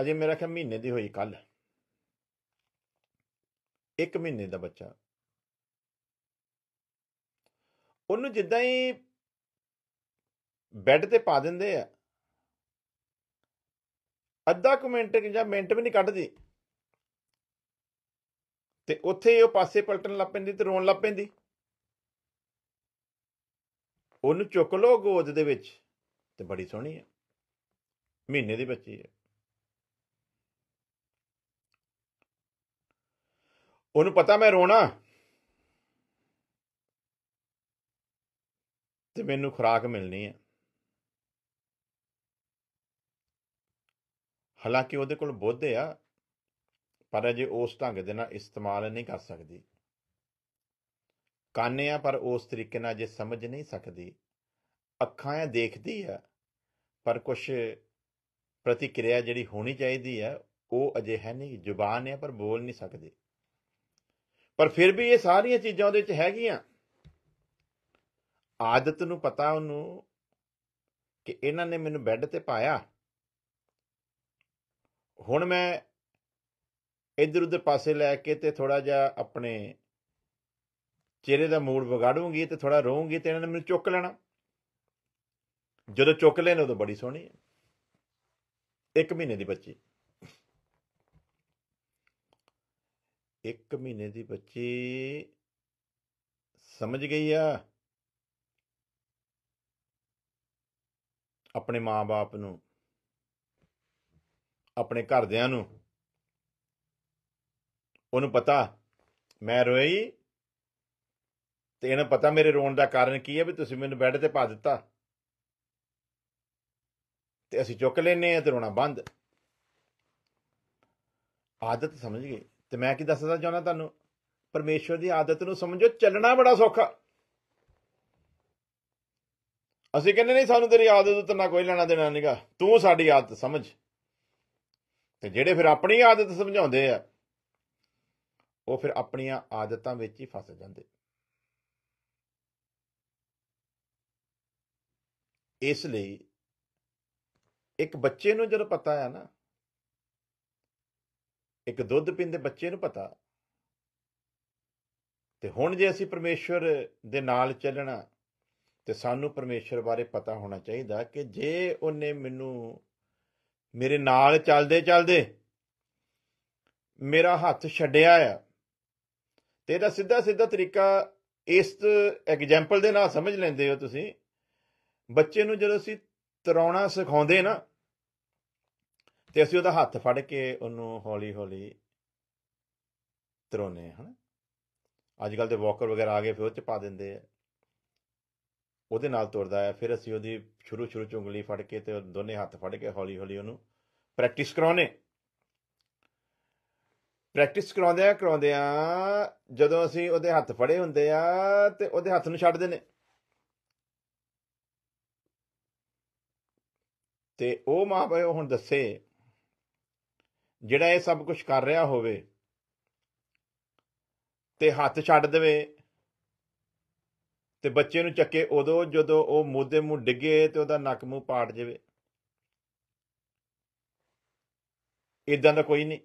ਅਜੇ ਮੇਰਾ ਖਿਆਲ ਮਹੀਨੇ ਦੀ ਹੋਈ ਕੱਲ ਇੱਕ ਮਹੀਨੇ ਦਾ ਬੱਚਾ ਉਹਨੂੰ ਜਿੱਦਾਂ ਹੀ ਬੈੱਡ ਤੇ ਪਾ ਦਿੰਦੇ ਆ ਅੱਧਾ ਕੁ ਮਿੰਟ ਜਾਂ ਮਿੰਟ ਵੀ ਨਹੀਂ ਕੱਢਦੀ ਤੇ ਉੱਥੇ ਉਹ ਪਾਸੇ ਪਲਟਣ ਲੱਗ ਪੈਂਦੀ ਤੇ ਰੋਣ ਲੱਗ ਪੈਂਦੀ ਉਹਨੂੰ ਚੁੱਕ ਲੋ ਗੋਦ ਦੇ ਵਿੱਚ ਤੇ ਬੜੀ ਸੋਹਣੀ ਹੈ ਮਹੀਨੇ ਦੀ ਬੱਚੀ ਹੈ ਉਹਨੂੰ ਪਤਾ ਮੈਂ ਰੋਣਾ ਤੇ ਮੈਨੂੰ ਖੁਰਾਕ ਮਿਲਣੀ ਹੈ ਹਾਲਾਂਕਿ ਉਹਦੇ ਕੋਲ ਬੁੱਧ ਆ ਪਰ ਅਜੇ ਉਸ ਢੰਗ ਦੇ ਨਾਲ ਇਸਤੇਮਾਲ ਨਹੀਂ ਕਰ ਸਕਦੀ ਕੰਨ ਆ ਪਰ ਉਸ ਤਰੀਕੇ ਨਾਲ ਜੇ ਸਮਝ ਨਹੀਂ ਸਕਦੀ ਅੱਖਾਂ ਆ ਦੇਖਦੀ ਆ ਪਰ ਕੁਝ ਪ੍ਰਤੀਕਿਰਿਆ ਜਿਹੜੀ ਹੋਣੀ ਚਾਹੀਦੀ ਹੈ ਉਹ ਅਜੇ ਹੈ ਨਹੀਂ ਜ਼ੁਬਾਨ ਹੈ ਪਰ ਬੋਲ ਨਹੀਂ ਸਕਦੇ ਪਰ ਫਿਰ ਵੀ ਇਹ ਸਾਰੀਆਂ ਚੀਜ਼ਾਂ ਉਹਦੇ ਵਿੱਚ ਹੈਗੀਆਂ ਆਦਤ ਨੂੰ ਪਤਾ ਉਹਨੂੰ ਕਿ ਇਹਨਾਂ ਨੇ ਮੈਨੂੰ ਬੈੱਡ ਤੇ ਪਾਇਆ ਹੁਣ ਮੈਂ ਇਧਰ ਉਧਰ ਪਾਸੇ ਲੈ ਕੇ ਤੇ ਥੋੜਾ ਜਿਹਾ ਆਪਣੇ ਚਿਹਰੇ ਦਾ ਮੂਡ ਵਿਗਾੜੂਗੀ ਤੇ ਥੋੜਾ ਰੋਉਂਗੀ ਤੇ ਇਹਨਾਂ ਨੇ ਮੈਨੂੰ ਚੁੱਕ ਲੈਣਾ ਜਦੋਂ ਚੁੱਕ ਲੈਣ ਤਾਂ ਬੜੀ ਸੋਹਣੀ ਹੈ ਇੱਕ ਮਹੀਨੇ ਦੀ ਬੱਚੀ ਇੱਕ ਮਹੀਨੇ ਦੀ ਬੱਚੀ ਸਮਝ ਗਈ ਆ ਆਪਣੇ ਮਾਪੇ ਨੂੰ ਆਪਣੇ ਘਰਦਿਆਂ ਨੂੰ ਉਹਨੂੰ ਪਤਾ ਮੈਂ ਰੋਈ ਤੇ ਇਹਨੂੰ ਪਤਾ ਮੇਰੇ ਰੋਣ ਦਾ ਕਾਰਨ ਕੀ ਹੈ ਵੀ ਤੁਸੀਂ ਮੈਨੂੰ ਬੈੱਡ ਤੇ ਪਾ ਦਿੱਤਾ ਤੇ ਅਸੀਂ ਚੁੱਕ ਲੈਨੇ ਆ ਤੇ ਰੋਣਾ ਬੰਦ ਆਦਤ ਸਮਝ ਗਏ ਤੇ ਮੈਂ ਕੀ ਦੱਸਦਾ ਚਾਹੁੰਦਾ ਤੁਹਾਨੂੰ ਪਰਮੇਸ਼ਵਰ ਦੀ ਆਦਤ ਨੂੰ ਸਮਝੋ ਚੱਲਣਾ ਬੜਾ ਸੌਖਾ ਅਸੀਂ ਕਹਿੰਦੇ ਨਹੀਂ ਸਾਨੂੰ ਤੇਰੀ ਆਦਤ ਉੱਤੇ ਨਾ ਕੋਈ ਲੈਣਾ ਦੇਣਾ ਨਹੀਂਗਾ ਤੂੰ ਸਾਡੀ ਆਦਤ ਸਮਝ ਤੇ ਜਿਹੜੇ ਫਿਰ ਆਪਣੀ ਆਦਤ ਸਮਝਾਉਂਦੇ ਆ ਉਹ ਫਿਰ ਆਪਣੀਆਂ ਆਦਤਾਂ ਵਿੱਚ ਹੀ ਫਸ ਜਾਂਦੇ ਇਸ ਲਈ ਇੱਕ ਬੱਚੇ ਨੂੰ ਜਦੋਂ ਪਤਾ ਆ ਨਾ ਇੱਕ ਦੁੱਧ ਪੀਂਦੇ ਬੱਚੇ ਨੂੰ ਪਤਾ ਤੇ ਹੁਣ ਜੇ ਅਸੀਂ ਪਰਮੇਸ਼ਵਰ ਦੇ ਨਾਲ ਚੱਲਣਾ ਤੇ ਸਾਨੂੰ ਪਰਮੇਸ਼ਵਰ ਬਾਰੇ ਪਤਾ ਹੋਣਾ ਚਾਹੀਦਾ ਕਿ ਜੇ ਉਹਨੇ ਮੈਨੂੰ ਮੇਰੇ ਨਾਲ ਚੱਲਦੇ ਚੱਲਦੇ ਮੇਰਾ ਹੱਥ ਛੱਡਿਆ ਆ ਤੇ ਇਹਦਾ ਸਿੱਧਾ ਸਿੱਧਾ ਤਰੀਕਾ ਇਸ ਐਗਜ਼ਾਮਪਲ ਦੇ ਨਾਲ ਸਮਝ ਲੈਂਦੇ ਹੋ ਤੁਸੀਂ ਬੱਚੇ ਨੂੰ ਜਦੋਂ ਅਸੀਂ ਤਰਾਉਣਾ ਸਿਖਾਉਂਦੇ ਨਾ ਤੇ ਅਸੀਂ ਉਹਦਾ ਹੱਥ ਫੜ ਕੇ ਉਹਨੂੰ ਹੌਲੀ-ਹੌਲੀ ਤਰਾਉਨੇ ਹਨ ਅੱਜ ਕੱਲ ਤੇ ਵਾਕਰ ਵਗੈਰਾ ਆ ਗਏ ਫਿਰ ਉਹ ਚ ਪਾ ਦਿੰਦੇ ਆ ਉਹਦੇ ਨਾਲ ਤੁਰਦਾ ਆ ਫਿਰ ਅਸੀਂ ਉਹਦੀ ਸ਼ੁਰੂ ਸ਼ੁਰੂ ਚ ਉਂਗਲੀ ਫੜ ਕੇ ਤੇ ਦੋਨੇ ਹੱਥ ਫੜ ਕੇ ਹੌਲੀ-ਹੌਲੀ ਉਹਨੂੰ ਪ੍ਰੈਕਟਿਸ ਕਰਾਉਨੇ ਪ੍ਰੈਕਟਿਸ ਕਰਾਉਂਦੇ ਆ ਕਰਾਉਂਦੇ ਆ ਜਦੋਂ ਅਸੀਂ ਉਹਦੇ ਹੱਥ ਫੜੇ ਹੁੰਦੇ ਆ ਤੇ ਉਹਦੇ ਹੱਥ ਨੂੰ ਛੱਡ ਦਿੰਦੇ ਤੇ ਉਹ ਮਾਂ ਪਿਓ ਹੁਣ ਦੱਸੇ ਜਿਹੜਾ ਇਹ ਸਭ ਕੁਝ ਕਰ ਰਿਹਾ ਹੋਵੇ ਤੇ ਹੱਥ ਛੱਡ ਦੇਵੇ ਤੇ ਬੱਚੇ ਨੂੰ ਚੱਕੇ ਉਦੋਂ ਜਦੋਂ ਉਹ ਮੋਦੇ ਮੂੰਹ ਡਿੱਗੇ ਤੇ ਉਹਦਾ ਨੱਕ ਮੂੰਹ ਪਾੜ ਜਾਵੇ ਇਦਾਂ ਦਾ ਕੋਈ ਨਹੀਂ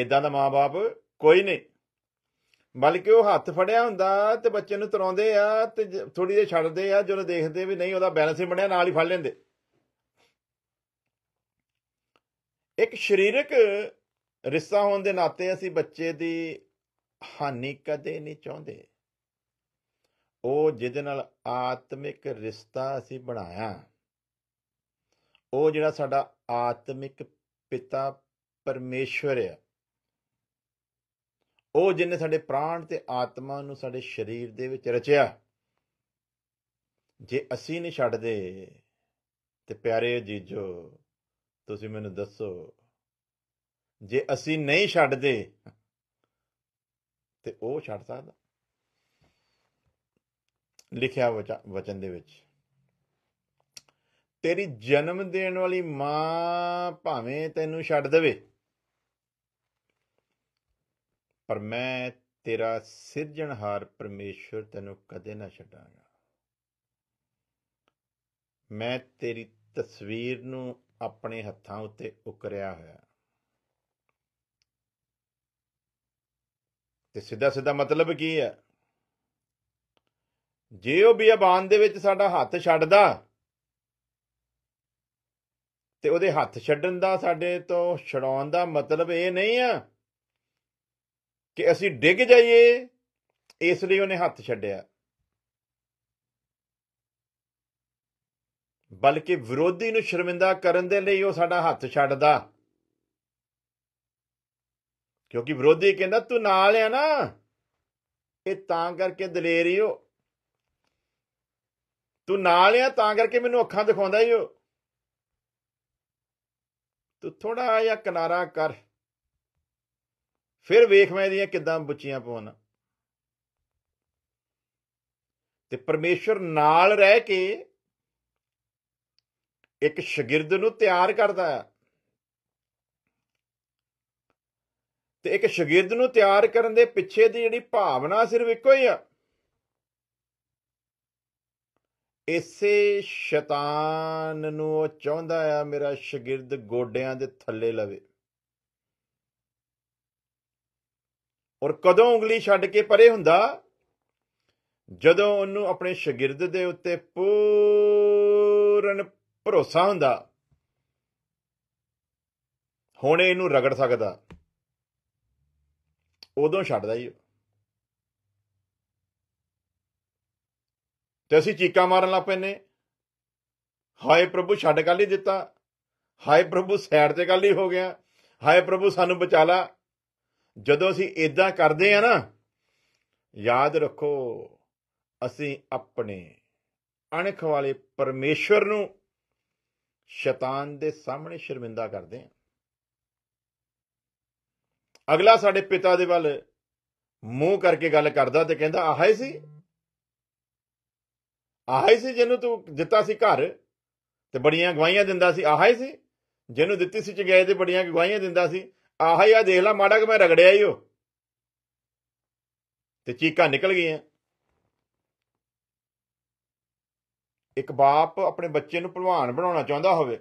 ਇਦਾਂ ਦਾ ਮਾਪੇ ਕੋਈ ਨਹੀਂ ਬਲਕਿ ਉਹ ਹੱਥ ਫੜਿਆ ਹੁੰਦਾ ਤੇ ਬੱਚੇ ਨੂੰ ਤਰਾਉਂਦੇ ਆ ਤੇ ਥੋੜੀ ਜਿਹੀ ਛੱਡਦੇ ਆ ਜਦੋਂ ਦੇਖਦੇ ਵੀ ਨਹੀਂ ਉਹਦਾ ਬੈਲੈਂਸ ਹੀ ਬਣਿਆ ਨਾਲ ਹੀ ਫੜ ਲੈਂਦੇ ਇੱਕ ਸਰੀਰਕ ਰਿਸ਼ਤਾ ਹੋਣ ਦੇ ਨਾਤੇ ਅਸੀਂ ਬੱਚੇ ਦੀ ਹਾਨੀ ਕਦੇ ਨਹੀਂ ਚਾਹੁੰਦੇ ਉਹ ਜਿਹਦੇ ਨਾਲ ਆਤਮਿਕ ਰਿਸ਼ਤਾ ਅਸੀਂ ਬਣਾਇਆ ਉਹ ਜਿਹੜਾ ਸਾਡਾ ਆਤਮਿਕ ਪਿਤਾ ਪਰਮੇਸ਼ਵਰ ਹੈ ਉਹ ਜਿਹਨੇ ਸਾਡੇ ਪ੍ਰਾਣ ਤੇ ਆਤਮਾ ਨੂੰ ਸਾਡੇ ਸਰੀਰ ਦੇ ਵਿੱਚ ਰਚਿਆ ਜੇ ਅਸੀਂ ਨਹੀਂ ਛੱਡਦੇ ਤੇ ਪਿਆਰੇ ਜੀਜੋ ਤੁਸੀਂ ਮੈਨੂੰ ਦੱਸੋ ਜੇ ਅਸੀਂ ਨਹੀਂ ਛੱਡਦੇ ਤੇ ਉਹ ਛੱਡ ਸਕਦਾ ਲਿਖਿਆ ਵਚਨ ਦੇ ਵਿੱਚ ਤੇਰੀ ਜਨਮ ਦੇਣ ਵਾਲੀ ਮਾਂ ਭਾਵੇਂ ਤੈਨੂੰ ਛੱਡ ਦੇਵੇ ਪਰ ਮੈਂ ਤੇਰਾ ਸਿਰਜਣਹਾਰ ਪਰਮੇਸ਼ਰ ਤੈਨੂੰ ਕਦੇ ਨਾ ਛੱਡਾਂਗਾ ਮੈਂ ਤੇਰੀ ਤਸਵੀਰ ਨੂੰ ਆਪਣੇ ਹੱਥਾਂ ਉੱਤੇ ਉਕਰਿਆ ਹੋਇਆ ਤੇ ਸਿੱਧਾ ਸਿੱਧਾ ਮਤਲਬ ਕੀ ਹੈ ਜੇ ਉਹ ਬਿਆਬਾਨ ਦੇ ਵਿੱਚ ਸਾਡਾ ਹੱਥ ਛੱਡਦਾ ਤੇ ਉਹਦੇ ਹੱਥ ਛੱਡਣ ਦਾ ਸਾਡੇ ਤੋਂ ਛਡਾਉਣ ਦਾ ਮਤਲਬ ਇਹ ਨਹੀਂ ਆ ਕਿ ਅਸੀਂ ਡਿੱਗ ਜਾਈਏ ਇਸ ਲਈ ਉਹਨੇ ਹੱਥ ਛੱਡਿਆ ਬਲਕਿ ਵਿਰੋਧੀ ਨੂੰ ਸ਼ਰਮਿੰਦਾ ਕਰਨ ਦੇ ਲਈ ਉਹ ਸਾਡਾ ਹੱਥ ਛੱਡਦਾ ਕਿਉਂਕਿ ਵਿਰੋਧੀ ਕਹਿੰਦਾ ਤੂੰ ਨਾਲ ਆ ਨਾ ਇਹ ਤਾਂ ਕਰਕੇ ਦਲੇਰੀ ਹੋ ਤੂੰ ਨਾਲ ਆ ਤਾਂ ਕਰਕੇ ਮੈਨੂੰ ਅੱਖਾਂ ਦਿਖਾਉਂਦਾ ਈਓ ਤੂੰ ਥੋੜਾ ਜਿਹਾ ਕਿਨਾਰਾ ਕਰ ਫਿਰ ਵੇਖ ਮੈਂ ਇਹਦੀਆਂ ਕਿਦਾਂ ਬੁੱਚੀਆਂ ਪਾਉਣਾ ਤੇ ਪਰਮੇਸ਼ਰ ਨਾਲ ਰਹਿ ਕੇ ਇੱਕ ਸ਼ਾਗਿਰਦ ਨੂੰ ਤਿਆਰ ਕਰਦਾ ਹੈ ਤੇ ਇੱਕ ਸ਼ਾਗਿਰਦ ਨੂੰ ਤਿਆਰ ਕਰਨ ਦੇ ਪਿੱਛੇ ਦੀ ਜਿਹੜੀ ਭਾਵਨਾ ਸਿਰਫ ਇੱਕੋ ਹੀ ਆ ਇਸੇ ਸ਼ੈਤਾਨ ਨੂੰ ਉਹ ਚਾਹੁੰਦਾ ਆ ਮੇਰਾ ਸ਼ਾਗਿਰਦ ਗੋਡਿਆਂ ਦੇ ਥੱਲੇ ਲਵੇ ਔਰ ਕਦੋਂ ਉਂਗਲੀ ਛੱਡ ਕੇ ਪਰੇ ਹੁੰਦਾ ਜਦੋਂ ਉਹਨੂੰ ਆਪਣੇ ਸ਼ਾਗਿਰਦ ਦੇ ਉੱਤੇ ਪੂਰਨ ਭਰੋਸਾ ਹੁੰਦਾ ਹੁਣ ਇਹਨੂੰ ਰਗੜ ਸਕਦਾ ਉਦੋਂ ਛੱਡਦਾ ਹੀ ਤੇ ਅਸੀਂ ਚੀਕਾਂ ਮਾਰਨ ਲੱਗ ਪੈਨੇ ਹਾਏ ਪ੍ਰਭੂ ਛੱਡ ਕੱਲ ਹੀ ਦਿੱਤਾ ਹਾਏ ਪ੍ਰਭੂ ਸਾਈਡ ਤੇ ਕੱਲ ਹੀ ਹੋ ਗਿਆ ਹਾਏ ਪ੍ਰਭੂ ਸਾਨੂੰ ਬਚਾ ਲਾ ਜਦੋਂ ਅਸੀਂ ਇਦਾਂ ਕਰਦੇ ਆ ਨਾ ਯਾਦ ਰੱਖੋ ਅਸੀਂ ਆਪਣੇ ਅਣਖ ਵਾਲੇ ਪਰਮੇਸ਼ਰ ਨੂੰ ਸ਼ੈਤਾਨ ਦੇ ਸਾਹਮਣੇ ਸ਼ਰਮਿੰਦਾ ਕਰਦੇ ਹਾਂ ਅਗਲਾ ਸਾਡੇ ਪਿਤਾ ਦੇ ਵੱਲ ਮੂੰਹ ਕਰਕੇ ਗੱਲ ਕਰਦਾ ਤੇ ਕਹਿੰਦਾ ਆਹੇ ਸੀ ਆਹੇ ਸੀ ਜਿਹਨੂੰ ਤੂੰ ਦਿੱਤਾ ਸੀ ਘਰ ਤੇ ਬੜੀਆਂ ਗਵਾਹੀਆਂ ਦਿੰਦਾ ਸੀ ਆਹੇ ਸੀ ਜਿਹਨੂੰ ਦਿੱਤੀ ਸੀ ਚੰਗਿਆਈ ਤੇ ਬੜੀਆਂ ਗਵਾਹੀਆਂ ਦਿੰਦਾ ਸੀ ਆਹੇ ਆ ਦੇਖ ਲੈ ਮਾੜਾ ਕਿ ਮੈਂ ਰਗੜਿਆ ਹੀ ਉਹ ਤੇ ਚੀਕਾਂ ਨਿਕਲ ਗਈਆਂ ਇੱਕ ਬਾਪ ਆਪਣੇ ਬੱਚੇ ਨੂੰ ਭਲਵਾਨ ਬਣਾਉਣਾ ਚਾਹੁੰਦਾ ਹੋਵੇ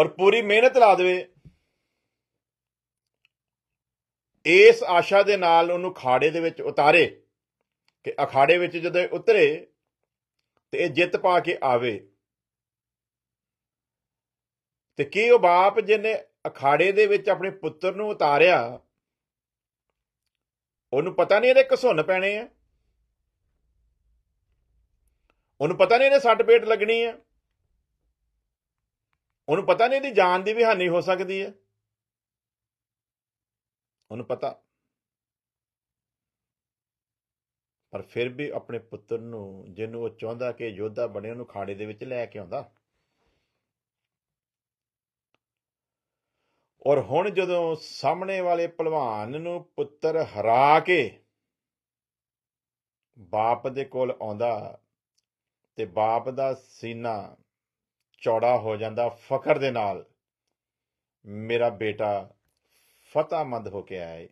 ਔਰ ਪੂਰੀ ਮਿਹਨਤ ਲਾ ਦੇਵੇ ਇਸ ਆਸ਼ਾ ਦੇ ਨਾਲ ਉਹਨੂੰ ਖਾੜੇ ਦੇ ਵਿੱਚ ਉਤਾਰੇ ਕਿ ਅਖਾੜੇ ਵਿੱਚ ਜਦੋਂ ਉਤਰੇ ਤੇ ਇਹ ਜਿੱਤ ਪਾ ਕੇ ਆਵੇ ਤੇ ਕੀ ਉਹ ਬਾਪ ਜਿਹਨੇ ਅਖਾੜੇ ਦੇ ਵਿੱਚ ਆਪਣੇ ਪੁੱਤਰ ਨੂੰ ਉਤਾਰਿਆ ਉਹਨੂੰ ਪਤਾ ਨਹੀਂ ਇਹਦੇ ਘਸੁੰਨ ਪੈਣੇ ਆ ਉਹਨੂੰ ਪਤਾ ਨਹੀਂ ਇਹਨੇ ਸੱਟ ਪੇਟ ਲੱਗਣੀ ਹੈ ਉਹਨੂੰ ਪਤਾ ਨਹੀਂ ਇਹਦੀ ਜਾਨ ਦੀ ਵੀ ਹਾਨੀ ਹੋ ਸਕਦੀ ਹੈ ਉਹਨੂੰ ਪਤਾ ਪਰ ਫਿਰ ਵੀ ਆਪਣੇ ਪੁੱਤਰ ਨੂੰ ਜਿਹਨੂੰ ਉਹ ਚਾਹੁੰਦਾ ਕਿ ਯੋਧਾ ਬਣੇ ਉਹਨੂੰ ਖਾੜੇ ਦੇ ਵਿੱਚ ਲੈ ਕੇ ਆਉਂਦਾ ਔਰ ਹੁਣ ਜਦੋਂ ਸਾਹਮਣੇ ਵਾਲੇ ਪਹਿਲਵਾਨ ਨੂੰ ਪੁੱਤਰ ਹਰਾ ਕੇ ਬਾਪ ਦੇ ਕੋਲ ਆਉਂਦਾ ਤੇ ਬਾਪ ਦਾ ਸੀਨਾ ਚੌੜਾ ਹੋ ਜਾਂਦਾ ਫਖਰ ਦੇ ਨਾਲ ਮੇਰਾ ਬੇਟਾ ਫਤਾਮੰਦ ਹੋ ਕੇ ਆਏ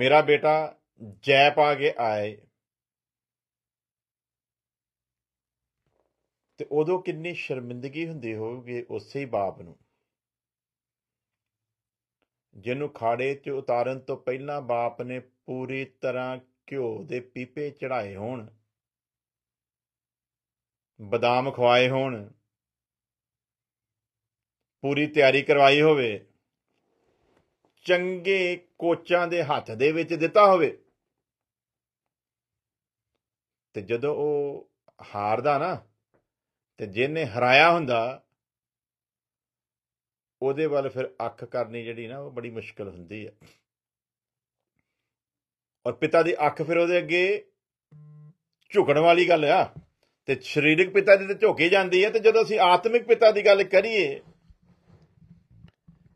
ਮੇਰਾ ਬੇਟਾ ਜੈ ਪਾ ਕੇ ਆਏ ਤੇ ਉਦੋਂ ਕਿੰਨੀ ਸ਼ਰਮਿੰਦਗੀ ਹੁੰਦੀ ਹੋਊਗੀ ਉਸੇ ਹੀ ਬਾਪ ਨੂੰ ਜਿਹਨੂੰ ਖਾੜੇ 'ਚ ਉਤਾਰਨ ਤੋਂ ਪਹਿਲਾਂ ਬਾਪ ਨੇ ਪੂਰੀ ਤਰ੍ਹਾਂ ਘਿਓ ਦੇ ਪੀਪੇ ਚੜਾਏ ਹੋਣ ਬਦਾਮ ਖਵਾਏ ਹੋਣ ਪੂਰੀ ਤਿਆਰੀ ਕਰਵਾਈ ਹੋਵੇ ਚੰਗੇ ਕੋਚਾਂ ਦੇ ਹੱਥ ਦੇ ਵਿੱਚ ਦਿੱਤਾ ਹੋਵੇ ਤੇ ਜਦੋਂ ਉਹ ਹਾਰਦਾ ਨਾ ਤੇ ਜਿਹਨੇ ਹਰਾਇਆ ਹੁੰਦਾ ਉਹਦੇ ਵੱਲ ਫਿਰ ਅੱਖ ਕਰਨੀ ਜਿਹੜੀ ਨਾ ਉਹ ਬੜੀ ਮੁਸ਼ਕਲ ਹੁੰਦੀ ਹੈ ਔਰ ਪਿਤਾ ਦੀ ਅੱਖ ਫਿਰ ਉਹਦੇ ਅੱਗੇ ਝੁਕਣ ਵਾਲੀ ਗੱਲ ਆ ਤੇ ਸਰੀਰਕ ਪਿਤਾ ਦੀ ਤੇ ਝੋਕੇ ਜਾਂਦੀ ਹੈ ਤੇ ਜਦੋਂ ਅਸੀਂ ਆਤਮਿਕ ਪਿਤਾ ਦੀ ਗੱਲ ਕਰੀਏ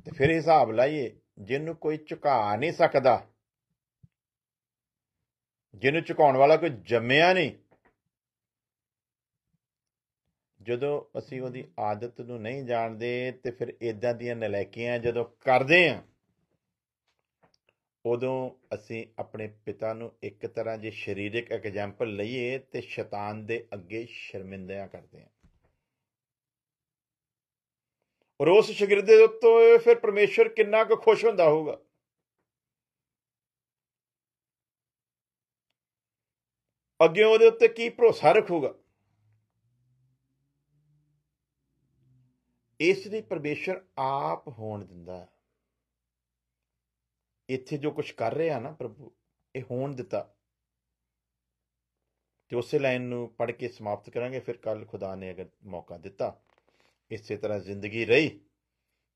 ਤੇ ਫਿਰ ਹਿਸਾਬ ਲਾਈਏ ਜਿਹਨੂੰ ਕੋਈ ਝੁਕਾ ਨਹੀਂ ਸਕਦਾ ਜਿਹਨੂੰ ਝੁਕਾਉਣ ਵਾਲਾ ਕੋਈ ਜੰਮਿਆ ਨਹੀਂ ਜਦੋਂ ਅਸੀਂ ਉਹਦੀ ਆਦਤ ਨੂੰ ਨਹੀਂ ਜਾਣਦੇ ਤੇ ਫਿਰ ਇਦਾਂ ਦੀਆਂ ਨਲਾਇਕੀਆਂ ਜਦੋਂ ਕਰਦੇ ਆਂ ਉਦੋਂ ਅਸੀਂ ਆਪਣੇ ਪਿਤਾ ਨੂੰ ਇੱਕ ਤਰ੍ਹਾਂ ਜੇ ਸਰੀਰਕ ਐਗਜ਼ਾਮਪਲ ਲਈਏ ਤੇ ਸ਼ੈਤਾਨ ਦੇ ਅੱਗੇ ਸ਼ਰਮਿੰਦਿਆਂ ਕਰਦੇ ਹਾਂ ਔਰ ਉਸ ਸ਼ਗਿਰਦ ਦੇ ਉੱਤੋਂ ਫਿਰ ਪਰਮੇਸ਼ਰ ਕਿੰਨਾ ਕੁ ਖੁਸ਼ ਹੁੰਦਾ ਹੋਊਗਾ ਅੱਗੇ ਉਹਦੇ ਉੱਤੇ ਕੀ ਭਰੋਸਾ ਰੱਖੂਗਾ ਇਸ ਲਈ ਪਰਮੇਸ਼ਰ ਆਪ ਹੋਣ ਦਿੰਦਾ ਹੈ ਇੱਥੇ ਜੋ ਕੁਝ ਕਰ ਰਿਹਾ ਨਾ ਪ੍ਰਭੂ ਇਹ ਹੋਣ ਦਿੱਤਾ ਤੇ ਉਸੇ ਲਾਈਨ ਨੂੰ ਪੜ੍ਹ ਕੇ ਸਮਾਪਤ ਕਰਾਂਗੇ ਫਿਰ ਕੱਲ ਖੁਦਾ ਨੇ ਅਗਰ ਮੌਕਾ ਦਿੱਤਾ ਇਸੇ ਤਰ੍ਹਾਂ ਜ਼ਿੰਦਗੀ ਰਹੀ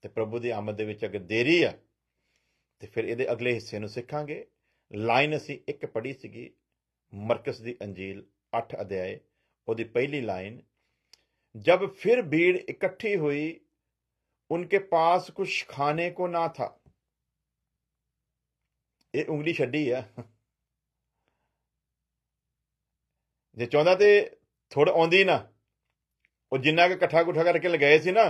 ਤੇ ਪ੍ਰਭੂ ਦੀ ਆਮਦ ਦੇ ਵਿੱਚ ਅਗਰ ਦੇਰੀ ਆ ਤੇ ਫਿਰ ਇਹਦੇ ਅਗਲੇ ਹਿੱਸੇ ਨੂੰ ਸਿੱਖਾਂਗੇ ਲਾਈਨ ਅਸੀਂ ਇੱਕ ਪੜ੍ਹੀ ਸੀਗੀ ਮਰਕਸ ਦੀ ਅੰਜੀਲ 8 ਅਧਿਆਏ ਉਹਦੀ ਪਹਿਲੀ ਲਾਈਨ ਜਦ ਫਿਰ ਭੀੜ ਇਕੱਠੀ ਹੋਈ ਉਨਕੇ ਪਾਸ ਕੁਝ ਖਾਣੇ ਕੋ ਨਾ ਥਾ ਇਹ ਉਂਗਲੀ ਛੱਡੀ ਆ ਜੇ ਚਾਹੁੰਦਾ ਤੇ ਥੋੜ ਆਉਂਦੀ ਨਾ ਉਹ ਜਿੰਨਾ ਕਿ ਇਕੱਠਾ ਕੁੱਠਾ ਕਰਕੇ ਲਗਾਏ ਸੀ ਨਾ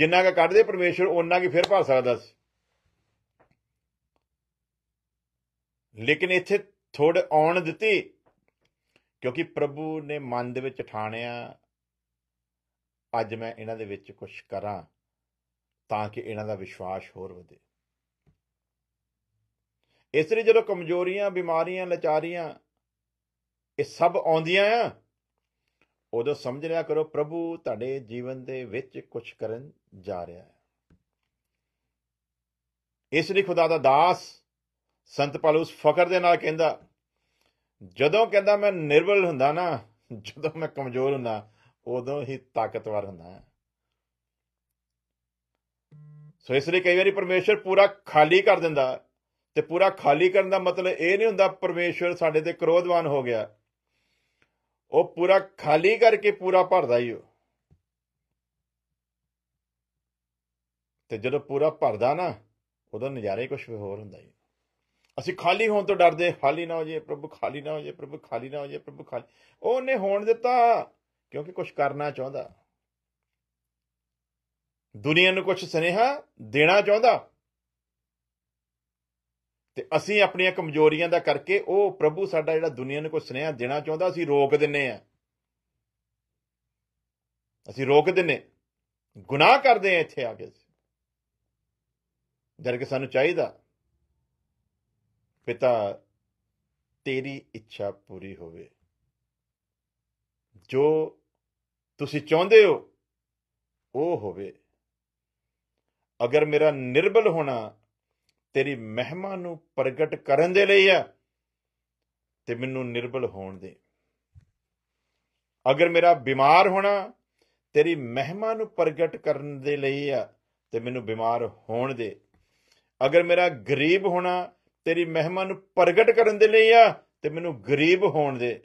ਜਿੰਨਾ ਕਿ ਕੱਢਦੇ ਪਰਮੇਸ਼ਰ ਉਹਨਾਂ ਕੀ ਫਿਰ ਭਰ ਸਕਦਾ ਸੀ ਲੇਕਿਨ ਇੱਥੇ ਥੋੜ ਆਉਣ ਦਿੱਤੀ ਕਿਉਂਕਿ ਪ੍ਰਭੂ ਨੇ ਮਨ ਦੇ ਵਿੱਚ ਠਾਣਿਆ ਅੱਜ ਮੈਂ ਇਹਨਾਂ ਦੇ ਵਿੱਚ ਕੁਝ ਕਰਾਂ ਤਾਂ ਕਿ ਇਹਨਾਂ ਦਾ ਵਿਸ਼ਵਾਸ ਹੋਰ ਵਧੇ ਇਸ ਲਈ ਜਦੋਂ ਕਮਜ਼ੋਰੀਆਂ ਬਿਮਾਰੀਆਂ ਲਚਾਰੀਆਂ ਇਹ ਸਭ ਆਉਂਦੀਆਂ ਆ ਉਦੋਂ ਸਮਝ ਲਿਆ ਕਰੋ ਪ੍ਰਭੂ ਤੁਹਾਡੇ ਜੀਵਨ ਦੇ ਵਿੱਚ ਕੁਝ ਕਰਨ ਜਾ ਰਿਹਾ ਹੈ ਇਸ ਲਈ ਖੁਦਾ ਦਾ ਦਾਸ ਸੰਤ ਪਾਲੂਸ ਫਕਰ ਦੇ ਨਾਲ ਕਹਿੰਦਾ ਜਦੋਂ ਕਹਿੰਦਾ ਮੈਂ ਨਿਰਵਲ ਹੁੰਦਾ ਨਾ ਜਦੋਂ ਮੈਂ ਕਮਜ਼ੋਰ ਹੁੰਦਾ ਉਦੋਂ ਹੀ ਤਾਕਤਵਰ ਹੁੰਦਾ ਸੋ ਇਸ ਲਈ ਕਈ ਵਾਰੀ ਪਰਮੇਸ਼ਰ ਪੂਰਾ ਖਾਲੀ ਕਰ ਦਿੰਦਾ ਤੇ ਪੂਰਾ ਖਾਲੀ ਕਰਨ ਦਾ ਮਤਲਬ ਇਹ ਨਹੀਂ ਹੁੰਦਾ ਪਰਮੇਸ਼ਵਰ ਸਾਡੇ ਤੇ ਕਰੋਧਵਾਨ ਹੋ ਗਿਆ ਉਹ ਪੂਰਾ ਖਾਲੀ ਕਰਕੇ ਪੂਰਾ ਭਰਦਾ ਹੀ ਉਹ ਤੇ ਜਦੋਂ ਪੂਰਾ ਭਰਦਾ ਨਾ ਉਦੋਂ ਨਜ਼ਾਰੇ ਕੁਝ ਹੋਰ ਹੁੰਦਾ ਹੈ ਅਸੀਂ ਖਾਲੀ ਹੋਣ ਤੋਂ ਡਰਦੇ ਖਾਲੀ ਨਾ ਹੋ ਜੇ ਪ੍ਰਭੂ ਖਾਲੀ ਨਾ ਹੋ ਜੇ ਪ੍ਰਭੂ ਖਾਲੀ ਨਾ ਹੋ ਜੇ ਪ੍ਰਭੂ ਖਾਲੀ ਉਹਨੇ ਹੋਣ ਦਿੱਤਾ ਕਿਉਂਕਿ ਕੁਝ ਕਰਨਾ ਚਾਹੁੰਦਾ ਦੁਨੀਆ ਨੂੰ ਕੁਝ ਸਨੇਹਾ ਦੇਣਾ ਚਾਹੁੰਦਾ ਤੇ ਅਸੀਂ ਆਪਣੀਆਂ ਕਮਜ਼ੋਰੀਆਂ ਦਾ ਕਰਕੇ ਉਹ ਪ੍ਰਭੂ ਸਾਡਾ ਜਿਹੜਾ ਦੁਨੀਆ ਨੂੰ ਕੋਈ ਸੁਨੇਹਾ ਦੇਣਾ ਚਾਹੁੰਦਾ ਅਸੀਂ ਰੋਕ ਦਿੰਨੇ ਆ ਅਸੀਂ ਰੋਕ ਦਿੰਨੇ ਗੁਨਾਹ ਕਰਦੇ ਆ ਇੱਥੇ ਆ ਕੇ ਜਦ ਕਿ ਸਾਨੂੰ ਚਾਹੀਦਾ ਪਿਤਾ ਤੇਰੀ ਇੱਛਾ ਪੂਰੀ ਹੋਵੇ ਜੋ ਤੁਸੀਂ ਚਾਹੁੰਦੇ ਹੋ ਉਹ ਹੋਵੇ ਅਗਰ ਮੇਰਾ ਨਿਰਬਲ ਹੋਣਾ ਤੇਰੀ ਮਹਿਮਾ ਨੂੰ ਪ੍ਰਗਟ ਕਰਨ ਦੇ ਲਈ ਆ ਤੇ ਮੈਨੂੰ ਨਿਰਬਲ ਹੋਣ ਦੇ ਅਗਰ ਮੇਰਾ ਬਿਮਾਰ ਹੋਣਾ ਤੇਰੀ ਮਹਿਮਾ ਨੂੰ ਪ੍ਰਗਟ ਕਰਨ ਦੇ ਲਈ ਆ ਤੇ ਮੈਨੂੰ ਬਿਮਾਰ ਹੋਣ ਦੇ ਅਗਰ ਮੇਰਾ ਗਰੀਬ ਹੋਣਾ ਤੇਰੀ ਮਹਿਮਾ ਨੂੰ ਪ੍ਰਗਟ ਕਰਨ ਦੇ ਲਈ ਆ ਤੇ ਮੈਨੂੰ ਗਰੀਬ ਹੋਣ ਦੇ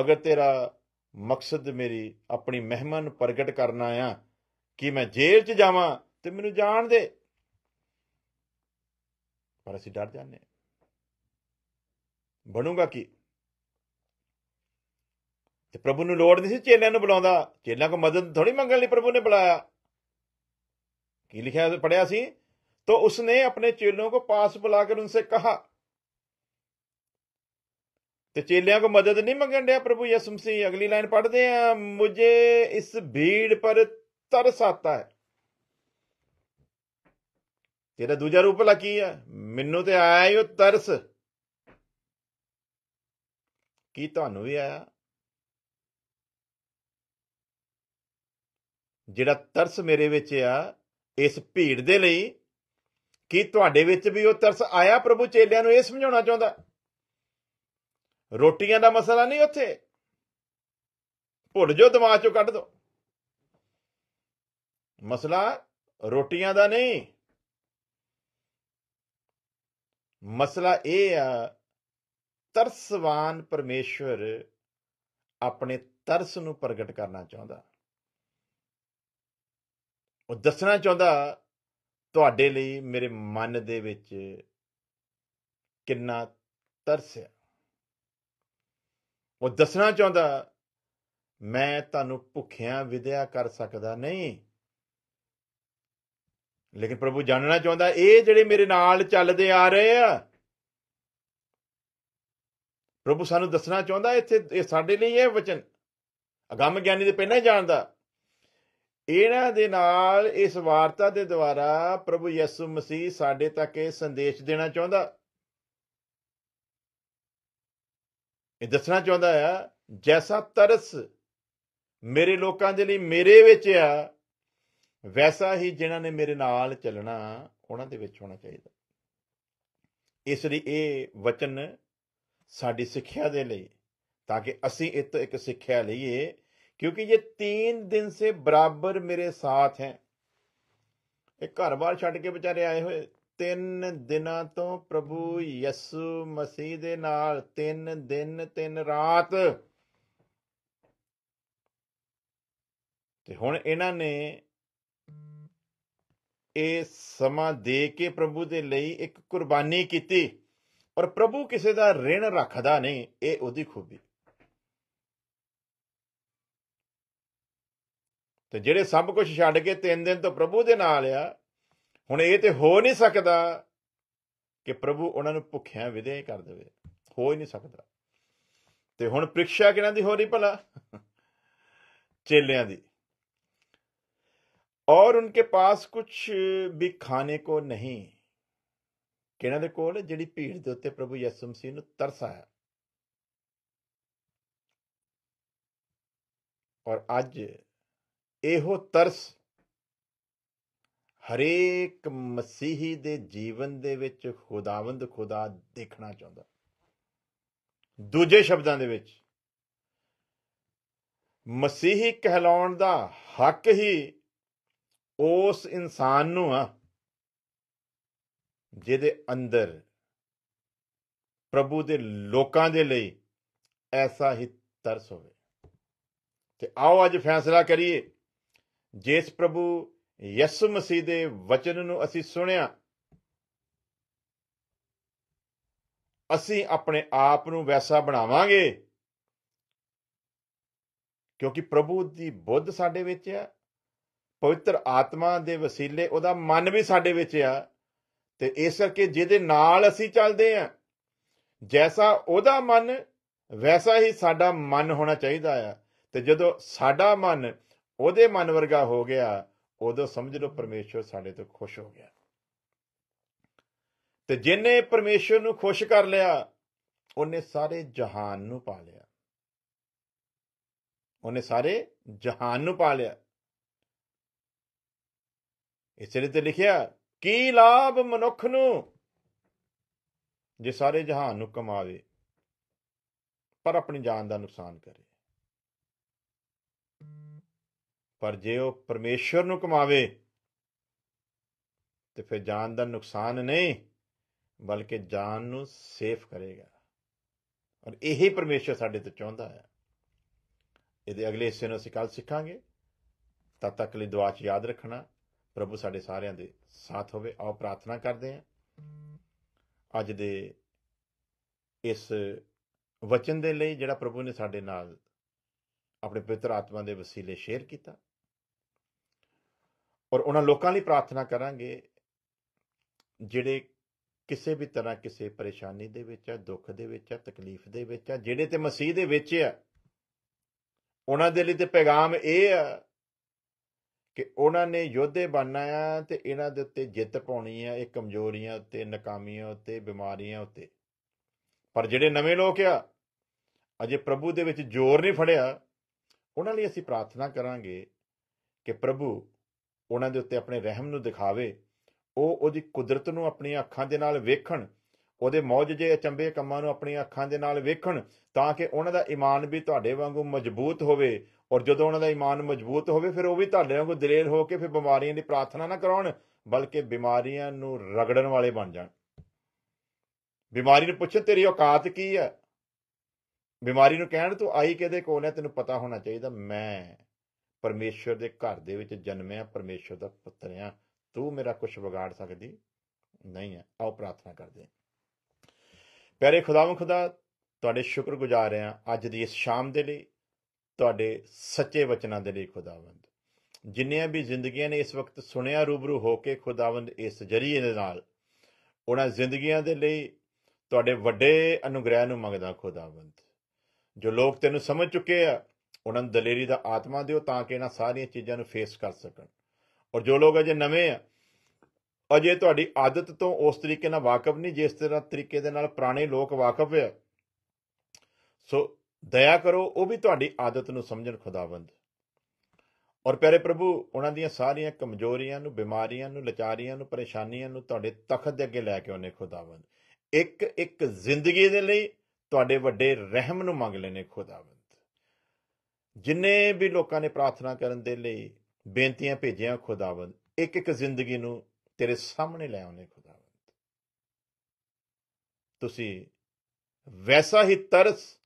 ਅਗਰ ਤੇਰਾ ਮਕਸਦ ਮੇਰੀ ਆਪਣੀ ਮਹਿਮਾ ਨੂੰ ਪ੍ਰਗਟ ਕਰਨਾ ਆ ਕਿ ਮੈਂ ਜੇਲ੍ਹ 'ਚ ਜਾਵਾਂ ਤੇ ਮੈਨੂੰ ਜਾਣ ਦੇ ਪਰ ਅਸੀਂ ਡਰ ਜਾਂਦੇ ਬਣੂਗਾ ਕੀ ਤੇ ਪ੍ਰਭੂ ਨੂੰ ਲੋੜ ਨਹੀਂ ਸੀ ਚੇਲਿਆਂ ਨੂੰ ਬੁਲਾਉਂਦਾ ਚੇਲਿਆਂ ਕੋ ਮਦਦ ਥੋੜੀ ਮੰਗਣ ਲਈ ਪ੍ਰਭੂ ਨੇ ਬੁਲਾਇਆ ਕੀ ਲਿਖਿਆ ਪੜਿਆ ਸੀ ਤੋ ਉਸਨੇ ਆਪਣੇ ਚੇਲਿਆਂ ਕੋ ਪਾਸ ਬੁਲਾ ਕੇ ਉਨਸੇ ਕਹਾ ਤੇ ਚੇਲਿਆਂ ਕੋ ਮਦਦ ਨਹੀਂ ਮੰਗਣ ਦੇ ਪ੍ਰਭੂ ਯਸਮਸੀ ਅਗਲੀ ਲਾਈਨ ਪੜਦੇ ਆ ਮੁਝੇ ਇਸ ਭੀੜ ਪਰ ਤਰਸ ਆਤਾ ਹੈ ਤੇਰਾ ਦੂਜਾ ਰੂਪ ਲਾ ਕੀ ਆ ਮੈਨੂੰ ਤੇ ਆਇਆ ਹੀ ਉਹ ਤਰਸ ਕੀ ਤੁਹਾਨੂੰ ਵੀ ਆਇਆ ਜਿਹੜਾ ਤਰਸ ਮੇਰੇ ਵਿੱਚ ਆ ਇਸ ਭੀੜ ਦੇ ਲਈ ਕੀ ਤੁਹਾਡੇ ਵਿੱਚ ਵੀ ਉਹ ਤਰਸ ਆਇਆ ਪ੍ਰਭੂ ਚੇਲਿਆਂ ਨੂੰ ਇਹ ਸਮਝਾਉਣਾ ਚਾਹੁੰਦਾ ਰੋਟੀਆਂ ਦਾ ਮਸਲਾ ਨਹੀਂ ਉੱਥੇ ਭੁੱਲ ਜੋ ਦਿਮਾਗ ਚੋਂ ਕੱਢ ਦੋ ਮਸਲਾ ਰੋਟੀਆਂ ਦਾ ਨਹੀਂ ਮਸਲਾ ਇਹ ਆ ਤਰਸਵਾਨ ਪਰਮੇਸ਼ਵਰ ਆਪਣੇ ਤਰਸ ਨੂੰ ਪ੍ਰਗਟ ਕਰਨਾ ਚਾਹੁੰਦਾ ਉਹ ਦੱਸਣਾ ਚਾਹੁੰਦਾ ਤੁਹਾਡੇ ਲਈ ਮੇਰੇ ਮਨ ਦੇ ਵਿੱਚ ਕਿੰਨਾ ਤਰਸ ਹੈ ਉਹ ਦੱਸਣਾ ਚਾਹੁੰਦਾ ਮੈਂ ਤੁਹਾਨੂੰ ਭੁੱਖਿਆਂ ਵਿਦਿਆ ਕਰ ਸਕਦਾ ਨਹੀਂ ਲੇਕਿਨ ਪ੍ਰਭੂ ਜਾਣਨਾ ਚਾਹੁੰਦਾ ਇਹ ਜਿਹੜੇ ਮੇਰੇ ਨਾਲ ਚੱਲਦੇ ਆ ਰਹੇ ਆ ਪ੍ਰਭੂ ਸਾਨੂੰ ਦੱਸਣਾ ਚਾਹੁੰਦਾ ਇੱਥੇ ਇਹ ਸਾਡੇ ਲਈ ਇਹ ਵਚਨ ਅਗੰਮ ਗਿਆਨੀ ਦੇ ਪਹਿਲਾਂ ਹੀ ਜਾਣਦਾ ਇਹਨਾਂ ਦੇ ਨਾਲ ਇਸ ਵਾਰਤਾ ਦੇ ਦੁਆਰਾ ਪ੍ਰਭੂ ਯਿਸੂ ਮਸੀਹ ਸਾਡੇ ਤੱਕ ਇਹ ਸੰਦੇਸ਼ ਦੇਣਾ ਚਾਹੁੰਦਾ ਇਹ ਦੱਸਣਾ ਚਾਹੁੰਦਾ ਆ ਜੈਸਾ ਤਰਸ ਮੇਰੇ ਲੋਕਾਂ ਦੇ ਲਈ ਮੇਰੇ ਵਿੱਚ ਆ ਵੈਸਾ ਹੀ ਜਿਨ੍ਹਾਂ ਨੇ ਮੇਰੇ ਨਾਲ ਚੱਲਣਾ ਉਹਨਾਂ ਦੇ ਵਿੱਚ ਹੋਣਾ ਚਾਹੀਦਾ ਇਸ ਲਈ ਇਹ ਵਚਨ ਸਾਡੀ ਸਿੱਖਿਆ ਦੇ ਲਈ ਤਾਂ ਕਿ ਅਸੀਂ ਇਹ ਤੋਂ ਇੱਕ ਸਿੱਖਿਆ ਲਈਏ ਕਿਉਂਕਿ ਇਹ 3 ਦਿਨ ਸੇ ਬਰਾਬਰ ਮੇਰੇ ਸਾਥ ਹੈ ਇਹ ਘਰ-ਬਾਰ ਛੱਡ ਕੇ ਵਿਚਾਰੇ ਆਏ ਹੋਏ ਤਿੰਨ ਦਿਨਾਂ ਤੋਂ ਪ੍ਰਭੂ ਯਸੂ ਮਸੀਹ ਦੇ ਨਾਲ ਤਿੰਨ ਦਿਨ ਤਿੰਨ ਰਾਤ ਤੇ ਹੁਣ ਇਹਨਾਂ ਨੇ ਇਹ ਸਮਾਂ ਦੇ ਕੇ ਪ੍ਰਭੂ ਦੇ ਲਈ ਇੱਕ ਕੁਰਬਾਨੀ ਕੀਤੀ ਔਰ ਪ੍ਰਭੂ ਕਿਸੇ ਦਾ ਰਿਣ ਰੱਖਦਾ ਨਹੀਂ ਇਹ ਉਹਦੀ ਖੂਬੀ ਤੇ ਜਿਹੜੇ ਸਭ ਕੁਝ ਛੱਡ ਕੇ ਤਿੰਨ ਦਿਨ ਤੋਂ ਪ੍ਰਭੂ ਦੇ ਨਾਲ ਆ ਹੁਣ ਇਹ ਤੇ ਹੋ ਨਹੀਂ ਸਕਦਾ ਕਿ ਪ੍ਰਭੂ ਉਹਨਾਂ ਨੂੰ ਭੁੱਖਿਆਂ ਵਿਦੇ ਕਰ ਦੇਵੇ ਹੋ ਹੀ ਨਹੀਂ ਸਕਦਾ ਤੇ ਹੁਣ ਪ੍ਰੀਖਿਆ ਕਿਹਨਾਂ ਦੀ ਹੋ ਰਹੀ ਭਲਾ ਚੇਲਿਆਂ ਦੀ ਔਰ ਉਨਕੇ ਪਾਸ ਕੁਝ ਵੀ ਖਾਣੇ ਕੋ ਨਹੀਂ ਕਿਹਨਾਂ ਦੇ ਕੋਲ ਜਿਹੜੀ ਭੀੜ ਦੇ ਉੱਤੇ ਪ੍ਰਭੂ ਯਿਸੂ ਮਸੀਹ ਨੂੰ ਤਰਸ ਆਇਆ ਔਰ ਅੱਜ ਇਹੋ ਤਰਸ ਹਰੇਕ ਮਸੀਹੀ ਦੇ ਜੀਵਨ ਦੇ ਵਿੱਚ ਖੁਦਾਵੰਦ ਖੁਦਾ ਦੇਖਣਾ ਚਾਹੁੰਦਾ ਦੂਜੇ ਸ਼ਬਦਾਂ ਦੇ ਵਿੱਚ ਮਸੀਹੀ ਕਹਿਲਾਉਣ ਦਾ ਹੱਕ ਹੀ ਉਸ ਇਨਸਾਨ ਨੂੰ ਆ ਜਿਹਦੇ ਅੰਦਰ ਪ੍ਰਭੂ ਦੇ ਲੋਕਾਂ ਦੇ ਲਈ ਐਸਾ ਹੀ ਤਰਸ ਹੋਵੇ ਤੇ ਆਓ ਅੱਜ ਫੈਸਲਾ ਕਰੀਏ ਜਿਸ ਪ੍ਰਭੂ ਯਿਸੂ ਮਸੀਹ ਦੇ ਵਚਨ ਨੂੰ ਅਸੀਂ ਸੁਣਿਆ ਅਸੀਂ ਆਪਣੇ ਆਪ ਨੂੰ ਵੈਸਾ ਬਣਾਵਾਂਗੇ ਕਿਉਂਕਿ ਪ੍ਰਭੂ ਦੀ ਬੁੱਧ ਸਾਡੇ ਵਿੱਚ ਹੈ ਪਵਿੱਤਰ ਆਤਮਾ ਦੇ ਵਸੀਲੇ ਉਹਦਾ ਮਨ ਵੀ ਸਾਡੇ ਵਿੱਚ ਆ ਤੇ ਇਸ ਕਰਕੇ ਜਿਹਦੇ ਨਾਲ ਅਸੀਂ ਚੱਲਦੇ ਆ ਜੈਸਾ ਉਹਦਾ ਮਨ ਵੈਸਾ ਹੀ ਸਾਡਾ ਮਨ ਹੋਣਾ ਚਾਹੀਦਾ ਆ ਤੇ ਜਦੋਂ ਸਾਡਾ ਮਨ ਉਹਦੇ ਮਨ ਵਰਗਾ ਹੋ ਗਿਆ ਉਦੋਂ ਸਮਝ ਲਓ ਪਰਮੇਸ਼ਵਰ ਸਾਡੇ ਤੋਂ ਖੁਸ਼ ਹੋ ਗਿਆ ਤੇ ਜਿਨੇ ਪਰਮੇਸ਼ਵਰ ਨੂੰ ਖੁਸ਼ ਕਰ ਲਿਆ ਉਹਨੇ ਸਾਰੇ ਜਹਾਨ ਨੂੰ ਪਾ ਲਿਆ ਉਹਨੇ ਸਾਰੇ ਜਹਾਨ ਨੂੰ ਪਾ ਲਿਆ ਇਸੇ ਲਈ ਤੇ ਲਿਖਿਆ ਕੀ ਲਾਭ ਮਨੁੱਖ ਨੂੰ ਜੇ ਸਾਰੇ ਜਹਾਨ ਨੂੰ ਕਮਾਵੇ ਪਰ ਆਪਣੀ ਜਾਨ ਦਾ ਨੁਕਸਾਨ ਕਰੇ ਪਰ ਜੇ ਉਹ ਪਰਮੇਸ਼ਰ ਨੂੰ ਕਮਾਵੇ ਤੇ ਫਿਰ ਜਾਨ ਦਾ ਨੁਕਸਾਨ ਨਹੀਂ ਬਲਕਿ ਜਾਨ ਨੂੰ ਸੇਫ ਕਰੇਗਾ ਔਰ ਇਹੀ ਪਰਮੇਸ਼ਰ ਸਾਡੇ ਤੋਂ ਚਾਹੁੰਦਾ ਹੈ ਇਹਦੇ ਅਗਲੇ ਹਿੱਸੇ ਨੂੰ ਅਸੀਂ ਕੱਲ ਸਿੱਖਾਂਗੇ ਤਦ ਤੱਕ ਲਈ ਦੁਆ ਚ ਯਾਦ ਰੱਖਣਾ ਪ੍ਰਭੂ ਸਾਡੇ ਸਾਰਿਆਂ ਦੇ ਸਾਥ ਹੋਵੇ ਆਓ ਪ੍ਰਾਰਥਨਾ ਕਰਦੇ ਹਾਂ ਅੱਜ ਦੇ ਇਸ ਵਚਨ ਦੇ ਲਈ ਜਿਹੜਾ ਪ੍ਰਭੂ ਨੇ ਸਾਡੇ ਨਾਲ ਆਪਣੇ ਪਵਿੱਤਰ ਆਤਮਾ ਦੇ ਵਸੀਲੇ ਸ਼ੇਅਰ ਕੀਤਾ ਔਰ ਉਹਨਾਂ ਲੋਕਾਂ ਲਈ ਪ੍ਰਾਰਥਨਾ ਕਰਾਂਗੇ ਜਿਹੜੇ ਕਿਸੇ ਵੀ ਤਰ੍ਹਾਂ ਕਿਸੇ ਪਰੇਸ਼ਾਨੀ ਦੇ ਵਿੱਚ ਆ ਦੁੱਖ ਦੇ ਵਿੱਚ ਆ ਤਕਲੀਫ ਦੇ ਵਿੱਚ ਆ ਜਿਹੜੇ ਤੇ ਮਸੀਹ ਦੇ ਵਿੱਚ ਆ ਉਹਨਾਂ ਦੇ ਲਈ ਤੇ ਪੈਗਾਮ ਇਹ ਆ ਕਿ ਉਹਨਾਂ ਨੇ ਯੋਧੇ ਬਣਨਾ ਆ ਤੇ ਇਹਨਾਂ ਦੇ ਉੱਤੇ ਜਿੱਤ ਪਾਉਣੀ ਆ ਇਹ ਕਮਜ਼ੋਰੀਆਂ ਉੱਤੇ ਨਕਾਮੀਆਂ ਉੱਤੇ ਬਿਮਾਰੀਆਂ ਉੱਤੇ ਪਰ ਜਿਹੜੇ ਨਵੇਂ ਲੋਕ ਆ ਅਜੇ ਪ੍ਰਭੂ ਦੇ ਵਿੱਚ ਜ਼ੋਰ ਨਹੀਂ ਫੜਿਆ ਉਹਨਾਂ ਲਈ ਅਸੀਂ ਪ੍ਰਾਰਥਨਾ ਕਰਾਂਗੇ ਕਿ ਪ੍ਰਭੂ ਉਹਨਾਂ ਦੇ ਉੱਤੇ ਆਪਣੇ ਰਹਿਮ ਨੂੰ ਦਿਖਾਵੇ ਉਹ ਉਹਦੀ ਕੁਦਰਤ ਨੂੰ ਆਪਣੀਆਂ ਅੱਖਾਂ ਦੇ ਨਾਲ ਵੇਖਣ ਉਹਦੇ ਮੌਜੂਜੇ ਅਚੰਬੇ ਕੰਮਾਂ ਨੂੰ ਆਪਣੀਆਂ ਅੱਖਾਂ ਦੇ ਨਾਲ ਵੇਖਣ ਤਾਂ ਕਿ ਉਹਨਾਂ ਦਾ ਈਮਾਨ ਵੀ ਤੁਹਾਡੇ ਵਾਂਗੂ ਮਜ਼ਬੂਤ ਹੋਵੇ ਔਰ ਜਦੋਂ ਉਹਨਾਂ ਦਾ ਈਮਾਨ ਮਜ਼ਬੂਤ ਹੋਵੇ ਫਿਰ ਉਹ ਵੀ ਤੁਹਾਡੇ ਕੋਈ ਦਲੇਰ ਹੋ ਕੇ ਫਿਰ ਬਿਮਾਰੀਆਂ ਦੀ ਪ੍ਰਾਰਥਨਾ ਨਾ ਕਰਾਉਣ ਬਲਕਿ ਬਿਮਾਰੀਆਂ ਨੂੰ ਰਗੜਨ ਵਾਲੇ ਬਣ ਜਾਣ ਬਿਮਾਰੀ ਨੂੰ ਪੁੱਛੇ ਤੇਰੀ ਔਕਾਤ ਕੀ ਹੈ ਬਿਮਾਰੀ ਨੂੰ ਕਹਿਣ ਤੂੰ ਆਈ ਕਿਹਦੇ ਕੋਲ ਹੈ ਤੈਨੂੰ ਪਤਾ ਹੋਣਾ ਚਾਹੀਦਾ ਮੈਂ ਪਰਮੇਸ਼ਰ ਦੇ ਘਰ ਦੇ ਵਿੱਚ ਜਨਮਿਆ ਪਰਮੇਸ਼ਰ ਦਾ ਪੁੱਤਰ ਆ ਤੂੰ ਮੇਰਾ ਕੁਝ ਵਿਗਾੜ ਸਕਦੀ ਨਹੀਂ ਹੈ ਆਓ ਪ੍ਰਾਰਥਨਾ ਕਰਦੇ ਪਿਆਰੇ ਖੁਦਾਵੰ ਖੁਦਾ ਤੁਹਾਡੇ ਸ਼ੁਕਰਗੁਜ਼ਾਰ ਹਾਂ ਅੱਜ ਦੀ ਇਸ ਸ਼ਾਮ ਦੇ ਲਈ ਤੁਹਾਡੇ ਸੱਚੇ ਵਚਨਾਂ ਦੇ ਲਈ ਖੁਦਾਵੰਦ ਜਿੰਨੀਆਂ ਵੀ ਜ਼ਿੰਦਗੀਆਂ ਨੇ ਇਸ ਵਕਤ ਸੁਣਿਆ ਰੂਬਰੂ ਹੋ ਕੇ ਖੁਦਾਵੰਦ ਇਸ ਜਰੀਏ ਦੇ ਨਾਲ ਉਹਨਾਂ ਜ਼ਿੰਦਗੀਆਂ ਦੇ ਲਈ ਤੁਹਾਡੇ ਵੱਡੇ ਅਨੁਗ੍ਰਹਿ ਨੂੰ ਮੰਗਦਾ ਖੁਦਾਵੰਦ ਜੋ ਲੋਕ ਤੈਨੂੰ ਸਮਝ ਚੁੱਕੇ ਆ ਉਹਨਾਂ ਨੂੰ ਦਲੇਰੀ ਦਾ ਆਤਮਾ ਦਿਓ ਤਾਂ ਕਿ ਇਹਨਾਂ ਸਾਰੀਆਂ ਚੀਜ਼ਾਂ ਨੂੰ ਫੇਸ ਕਰ ਸਕਣ ਔਰ ਜੋ ਲੋਕ ਅਜੇ ਨਵੇਂ ਆ ਅਜੇ ਤੁਹਾਡੀ ਆਦਤ ਤੋਂ ਉਸ ਤਰੀਕੇ ਨਾਲ ਵਾਕਿਫ ਨਹੀਂ ਜਿਸ ਤਰ੍ਹਾਂ ਤਰੀਕੇ ਦੇ ਨਾਲ ਪੁਰਾਣੇ ਲੋਕ ਵਾਕਿਫ ਆ ਸੋ ਦਇਆ ਕਰੋ ਉਹ ਵੀ ਤੁਹਾਡੀ ਆਦਤ ਨੂੰ ਸਮਝਣ ਖੁਦਾਵੰਦ ਔਰ ਪਿਆਰੇ ਪ੍ਰਭੂ ਉਹਨਾਂ ਦੀਆਂ ਸਾਰੀਆਂ ਕਮਜ਼ੋਰੀਆਂ ਨੂੰ ਬਿਮਾਰੀਆਂ ਨੂੰ ਲਚਾਰੀਆਂ ਨੂੰ ਪਰੇਸ਼ਾਨੀਆਂ ਨੂੰ ਤੁਹਾਡੇ ਤਖਤ ਦੇ ਅੱਗੇ ਲੈ ਕੇ ਆਉਨੇ ਖੁਦਾਵੰਦ ਇੱਕ ਇੱਕ ਜ਼ਿੰਦਗੀ ਦੇ ਲਈ ਤੁਹਾਡੇ ਵੱਡੇ ਰਹਿਮ ਨੂੰ ਮੰਗ ਲੈਨੇ ਖੁਦਾਵੰਦ ਜਿੰਨੇ ਵੀ ਲੋਕਾਂ ਨੇ ਪ੍ਰਾਰਥਨਾ ਕਰਨ ਦੇ ਲਈ ਬੇਨਤੀਆਂ ਭੇਜੀਆਂ ਖੁਦਾਵੰਦ ਇੱਕ ਇੱਕ ਜ਼ਿੰਦਗੀ ਨੂੰ ਤੇਰੇ ਸਾਹਮਣੇ ਲੈ ਆਉਨੇ ਖੁਦਾਵੰਦ ਤੁਸੀਂ ਵੈਸਾ ਹੀ ਤਰਸ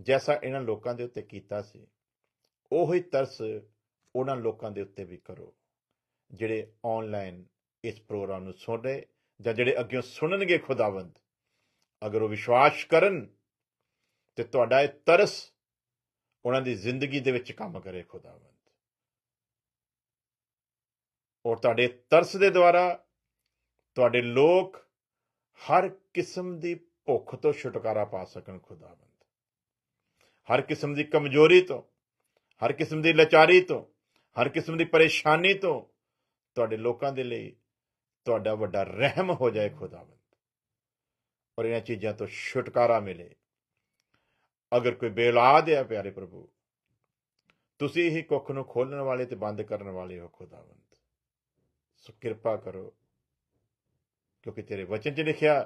ਜੈਸਾ ਇਹਨਾਂ ਲੋਕਾਂ ਦੇ ਉੱਤੇ ਕੀਤਾ ਸੀ ਉਹੀ ਤਰਸ ਉਹਨਾਂ ਲੋਕਾਂ ਦੇ ਉੱਤੇ ਵੀ ਕਰੋ ਜਿਹੜੇ ਆਨਲਾਈਨ ਇਸ ਪ੍ਰੋਗਰਾਮ ਨੂੰ ਸੁਣ ਰਹੇ ਜਾਂ ਜਿਹੜੇ ਅੱਗੇ ਸੁਣਨਗੇ ਖੁਦਾਵੰਦ ਅਗਰ ਉਹ ਵਿਸ਼ਵਾਸ ਕਰਨ ਤੇ ਤੁਹਾਡਾ ਇਹ ਤਰਸ ਉਹਨਾਂ ਦੀ ਜ਼ਿੰਦਗੀ ਦੇ ਵਿੱਚ ਕੰਮ ਕਰੇ ਖੁਦਾਵੰਦ ਔਰ ਤੁਹਾਡੇ ਤਰਸ ਦੇ ਦੁਆਰਾ ਤੁਹਾਡੇ ਲੋਕ ਹਰ ਕਿਸਮ ਦੀ ਭੁੱਖ ਤੋਂ ਛੁਟਕਾਰਾ ਪਾ ਸਕਣ ਖੁਦਾਵੰਦ ਹਰ ਕਿਸਮ ਦੀ ਕਮਜ਼ੋਰੀ ਤੋਂ ਹਰ ਕਿਸਮ ਦੀ ਲਾਚਾਰੀ ਤੋਂ ਹਰ ਕਿਸਮ ਦੀ ਪਰੇਸ਼ਾਨੀ ਤੋਂ ਤੁਹਾਡੇ ਲੋਕਾਂ ਦੇ ਲਈ ਤੁਹਾਡਾ ਵੱਡਾ ਰਹਿਮ ਹੋ ਜਾਏ ਖੁਦਾਵੰਦ ਔਰ ਇਹਨਾਂ ਚੀਜ਼ਾਂ ਤੋਂ ਛੁਟਕਾਰਾ ਮਿਲੇ ਅਗਰ ਕੋਈ ਬੇਲਾਦ ਹੈ ਪਿਆਰੇ ਪ੍ਰਭੂ ਤੁਸੀਂ ਹੀ ਕੁੱਖ ਨੂੰ ਖੋਲਣ ਵਾਲੇ ਤੇ ਬੰਦ ਕਰਨ ਵਾਲੇ ਹੋ ਖੁਦਾਵੰਦ ਸੋ ਕਿਰਪਾ ਕਰੋ ਕਿਉਂਕਿ ਤੇਰੇ ਵਚਨ 'ਚ ਲਿਖਿਆ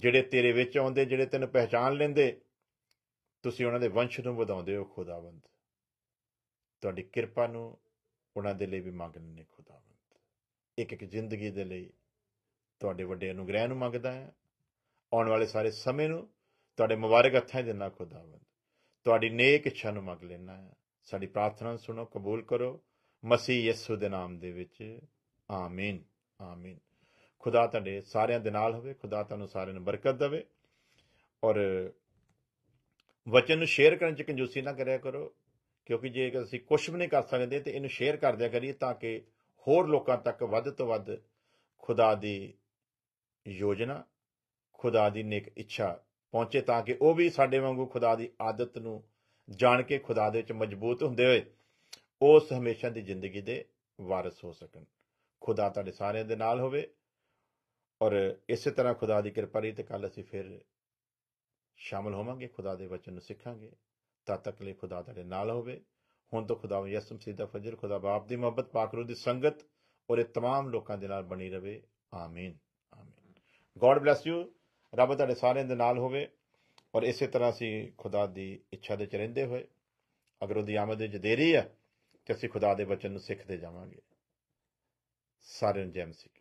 ਜਿਹੜੇ ਤੇਰੇ ਵਿੱਚ ਆਉਂਦੇ ਜਿਹੜੇ ਤੈਨੂੰ ਪਹਿਚਾਨ ਲੈਂਦੇ ਤੁਸੀਂ ਉਹਨਾਂ ਦੇ ਵੰਸ਼ ਨੂੰ ਵਧਾਉਂਦੇ ਹੋ ਖੁਦਾਵੰਦ ਤੁਹਾਡੀ ਕਿਰਪਾ ਨੂੰ ਉਹਨਾਂ ਦੇ ਲਈ ਵੀ ਮੰਗਦੇ ਨੇ ਖੁਦਾਵੰਦ ਇੱਕ ਇੱਕ ਜ਼ਿੰਦਗੀ ਦੇ ਲਈ ਤੁਹਾਡੇ ਵੱਡੇ ਅਨੁਗ੍ਰਹਿ ਨੂੰ ਮੰਗਦਾ ਹੈ ਆਉਣ ਵਾਲੇ ਸਾਰੇ ਸਮੇਂ ਨੂੰ ਤੁਹਾਡੇ ਮੁਬਾਰਕ ਹੱਥਾਂ ਦੇ ਨਾਲ ਖੁਦਾਵੰਦ ਤੁਹਾਡੀ ਨੇਕ ਇੱਛਾ ਨੂੰ ਮੰਗ ਲੈਣਾ ਹੈ ਸਾਡੀ ਪ੍ਰਾਰਥਨਾ ਸੁਣੋ ਕਬੂਲ ਕਰੋ ਮਸੀਹ ਯਿਸੂ ਦੇ ਨਾਮ ਦੇ ਵਿੱਚ ਆਮੀਨ ਆਮੀਨ ਖੁਦਾ ਤੁਹਾਡੇ ਸਾਰਿਆਂ ਦੇ ਨਾਲ ਹੋਵੇ ਖੁਦਾ ਤੁਹਾਨੂੰ ਸਾਰਿਆਂ ਨੂੰ ਬਰਕਤ ਦੇਵੇ ਔਰ ਵਚਨ ਨੂੰ ਸ਼ੇਅਰ ਕਰਨ 'ਚ ਕੰਜੂਸੀ ਨਾ ਕਰਿਆ ਕਰੋ ਕਿਉਂਕਿ ਜੇ ਅਸੀਂ ਕੁਝ ਵੀ ਨਹੀਂ ਕਰ ਸਕਦੇ ਤੇ ਇਹਨੂੰ ਸ਼ੇਅਰ ਕਰ ਦਿਆ ਕਰੀਏ ਤਾਂ ਕਿ ਹੋਰ ਲੋਕਾਂ ਤੱਕ ਵੱਧ ਤੋਂ ਵੱਧ ਖੁਦਾ ਦੀ ਯੋਜਨਾ ਖੁਦਾ ਦੀ ਨੇਕ ਇੱਛਾ ਪਹੁੰਚੇ ਤਾਂ ਕਿ ਉਹ ਵੀ ਸਾਡੇ ਵਾਂਗੂ ਖੁਦਾ ਦੀ ਆਦਤ ਨੂੰ ਜਾਣ ਕੇ ਖੁਦਾ ਦੇ ਵਿੱਚ ਮਜ਼ਬੂਤ ਹੁੰਦੇ ਹੋਏ ਉਸ ਹਮੇਸ਼ਾ ਦੀ ਜ਼ਿੰਦਗੀ ਦੇ ਵਾਰਿਸ ਹੋ ਸਕਣ ਖੁਦਾ ਤੁਹਾਡੇ ਸਾਰਿਆਂ ਦੇ ਨਾਲ ਹੋਵੇ ਔਰ ਇਸੇ ਤਰ੍ਹਾਂ ਖੁਦਾ ਦੀ ਕਿਰਪਾ ਰਹੀ ਤੇ ਕੱਲ ਅਸੀਂ ਫਿਰ ਸ਼ਾਮਲ ਹੋਵਾਂਗੇ ਖੁਦਾ ਦੇ ਵਚਨ ਨੂੰ ਸਿੱਖਾਂਗੇ ਤਦ ਤੱਕ ਲਈ ਖੁਦਾ ਤੁਹਾਡੇ ਨਾਲ ਹੋਵੇ ਹੁਣ ਤੋਂ ਖੁਦਾ ਯਿਸੂ ਮਸੀਹ ਦਾ ਫਜਰ ਖੁਦਾ ਬਾਪ ਦੀ ਮੁਹੱਬਤ ਪਾਕ ਰੂਹ ਦੀ ਸੰਗਤ ਔਰ ਇਹ तमाम ਲੋਕਾਂ ਦੇ ਨਾਲ ਬਣੀ ਰਵੇ ਆਮੀਨ ਆਮੀਨ ਗੋਡ ਬlesਸ ਯੂ ਰੱਬ ਤੁਹਾਡੇ ਸਾਰਿਆਂ ਦੇ ਨਾਲ ਹੋਵੇ ਔਰ ਇਸੇ ਤਰ੍ਹਾਂ ਸੀ ਖੁਦਾ ਦੀ ਇੱਛਾ ਦੇ ਚ ਰਹਿੰਦੇ ਹੋਏ ਅਗਰ ਉਹਦੀ ਆਮਦ ਵਿੱਚ ਦੇਰੀ ਆ ਤੇ ਅਸੀਂ ਖੁਦਾ ਦੇ ਬਚਨ ਨੂੰ ਸਿੱਖਦੇ ਜਾਵਾਂਗੇ ਸਾਰਿਆਂ ਨੂੰ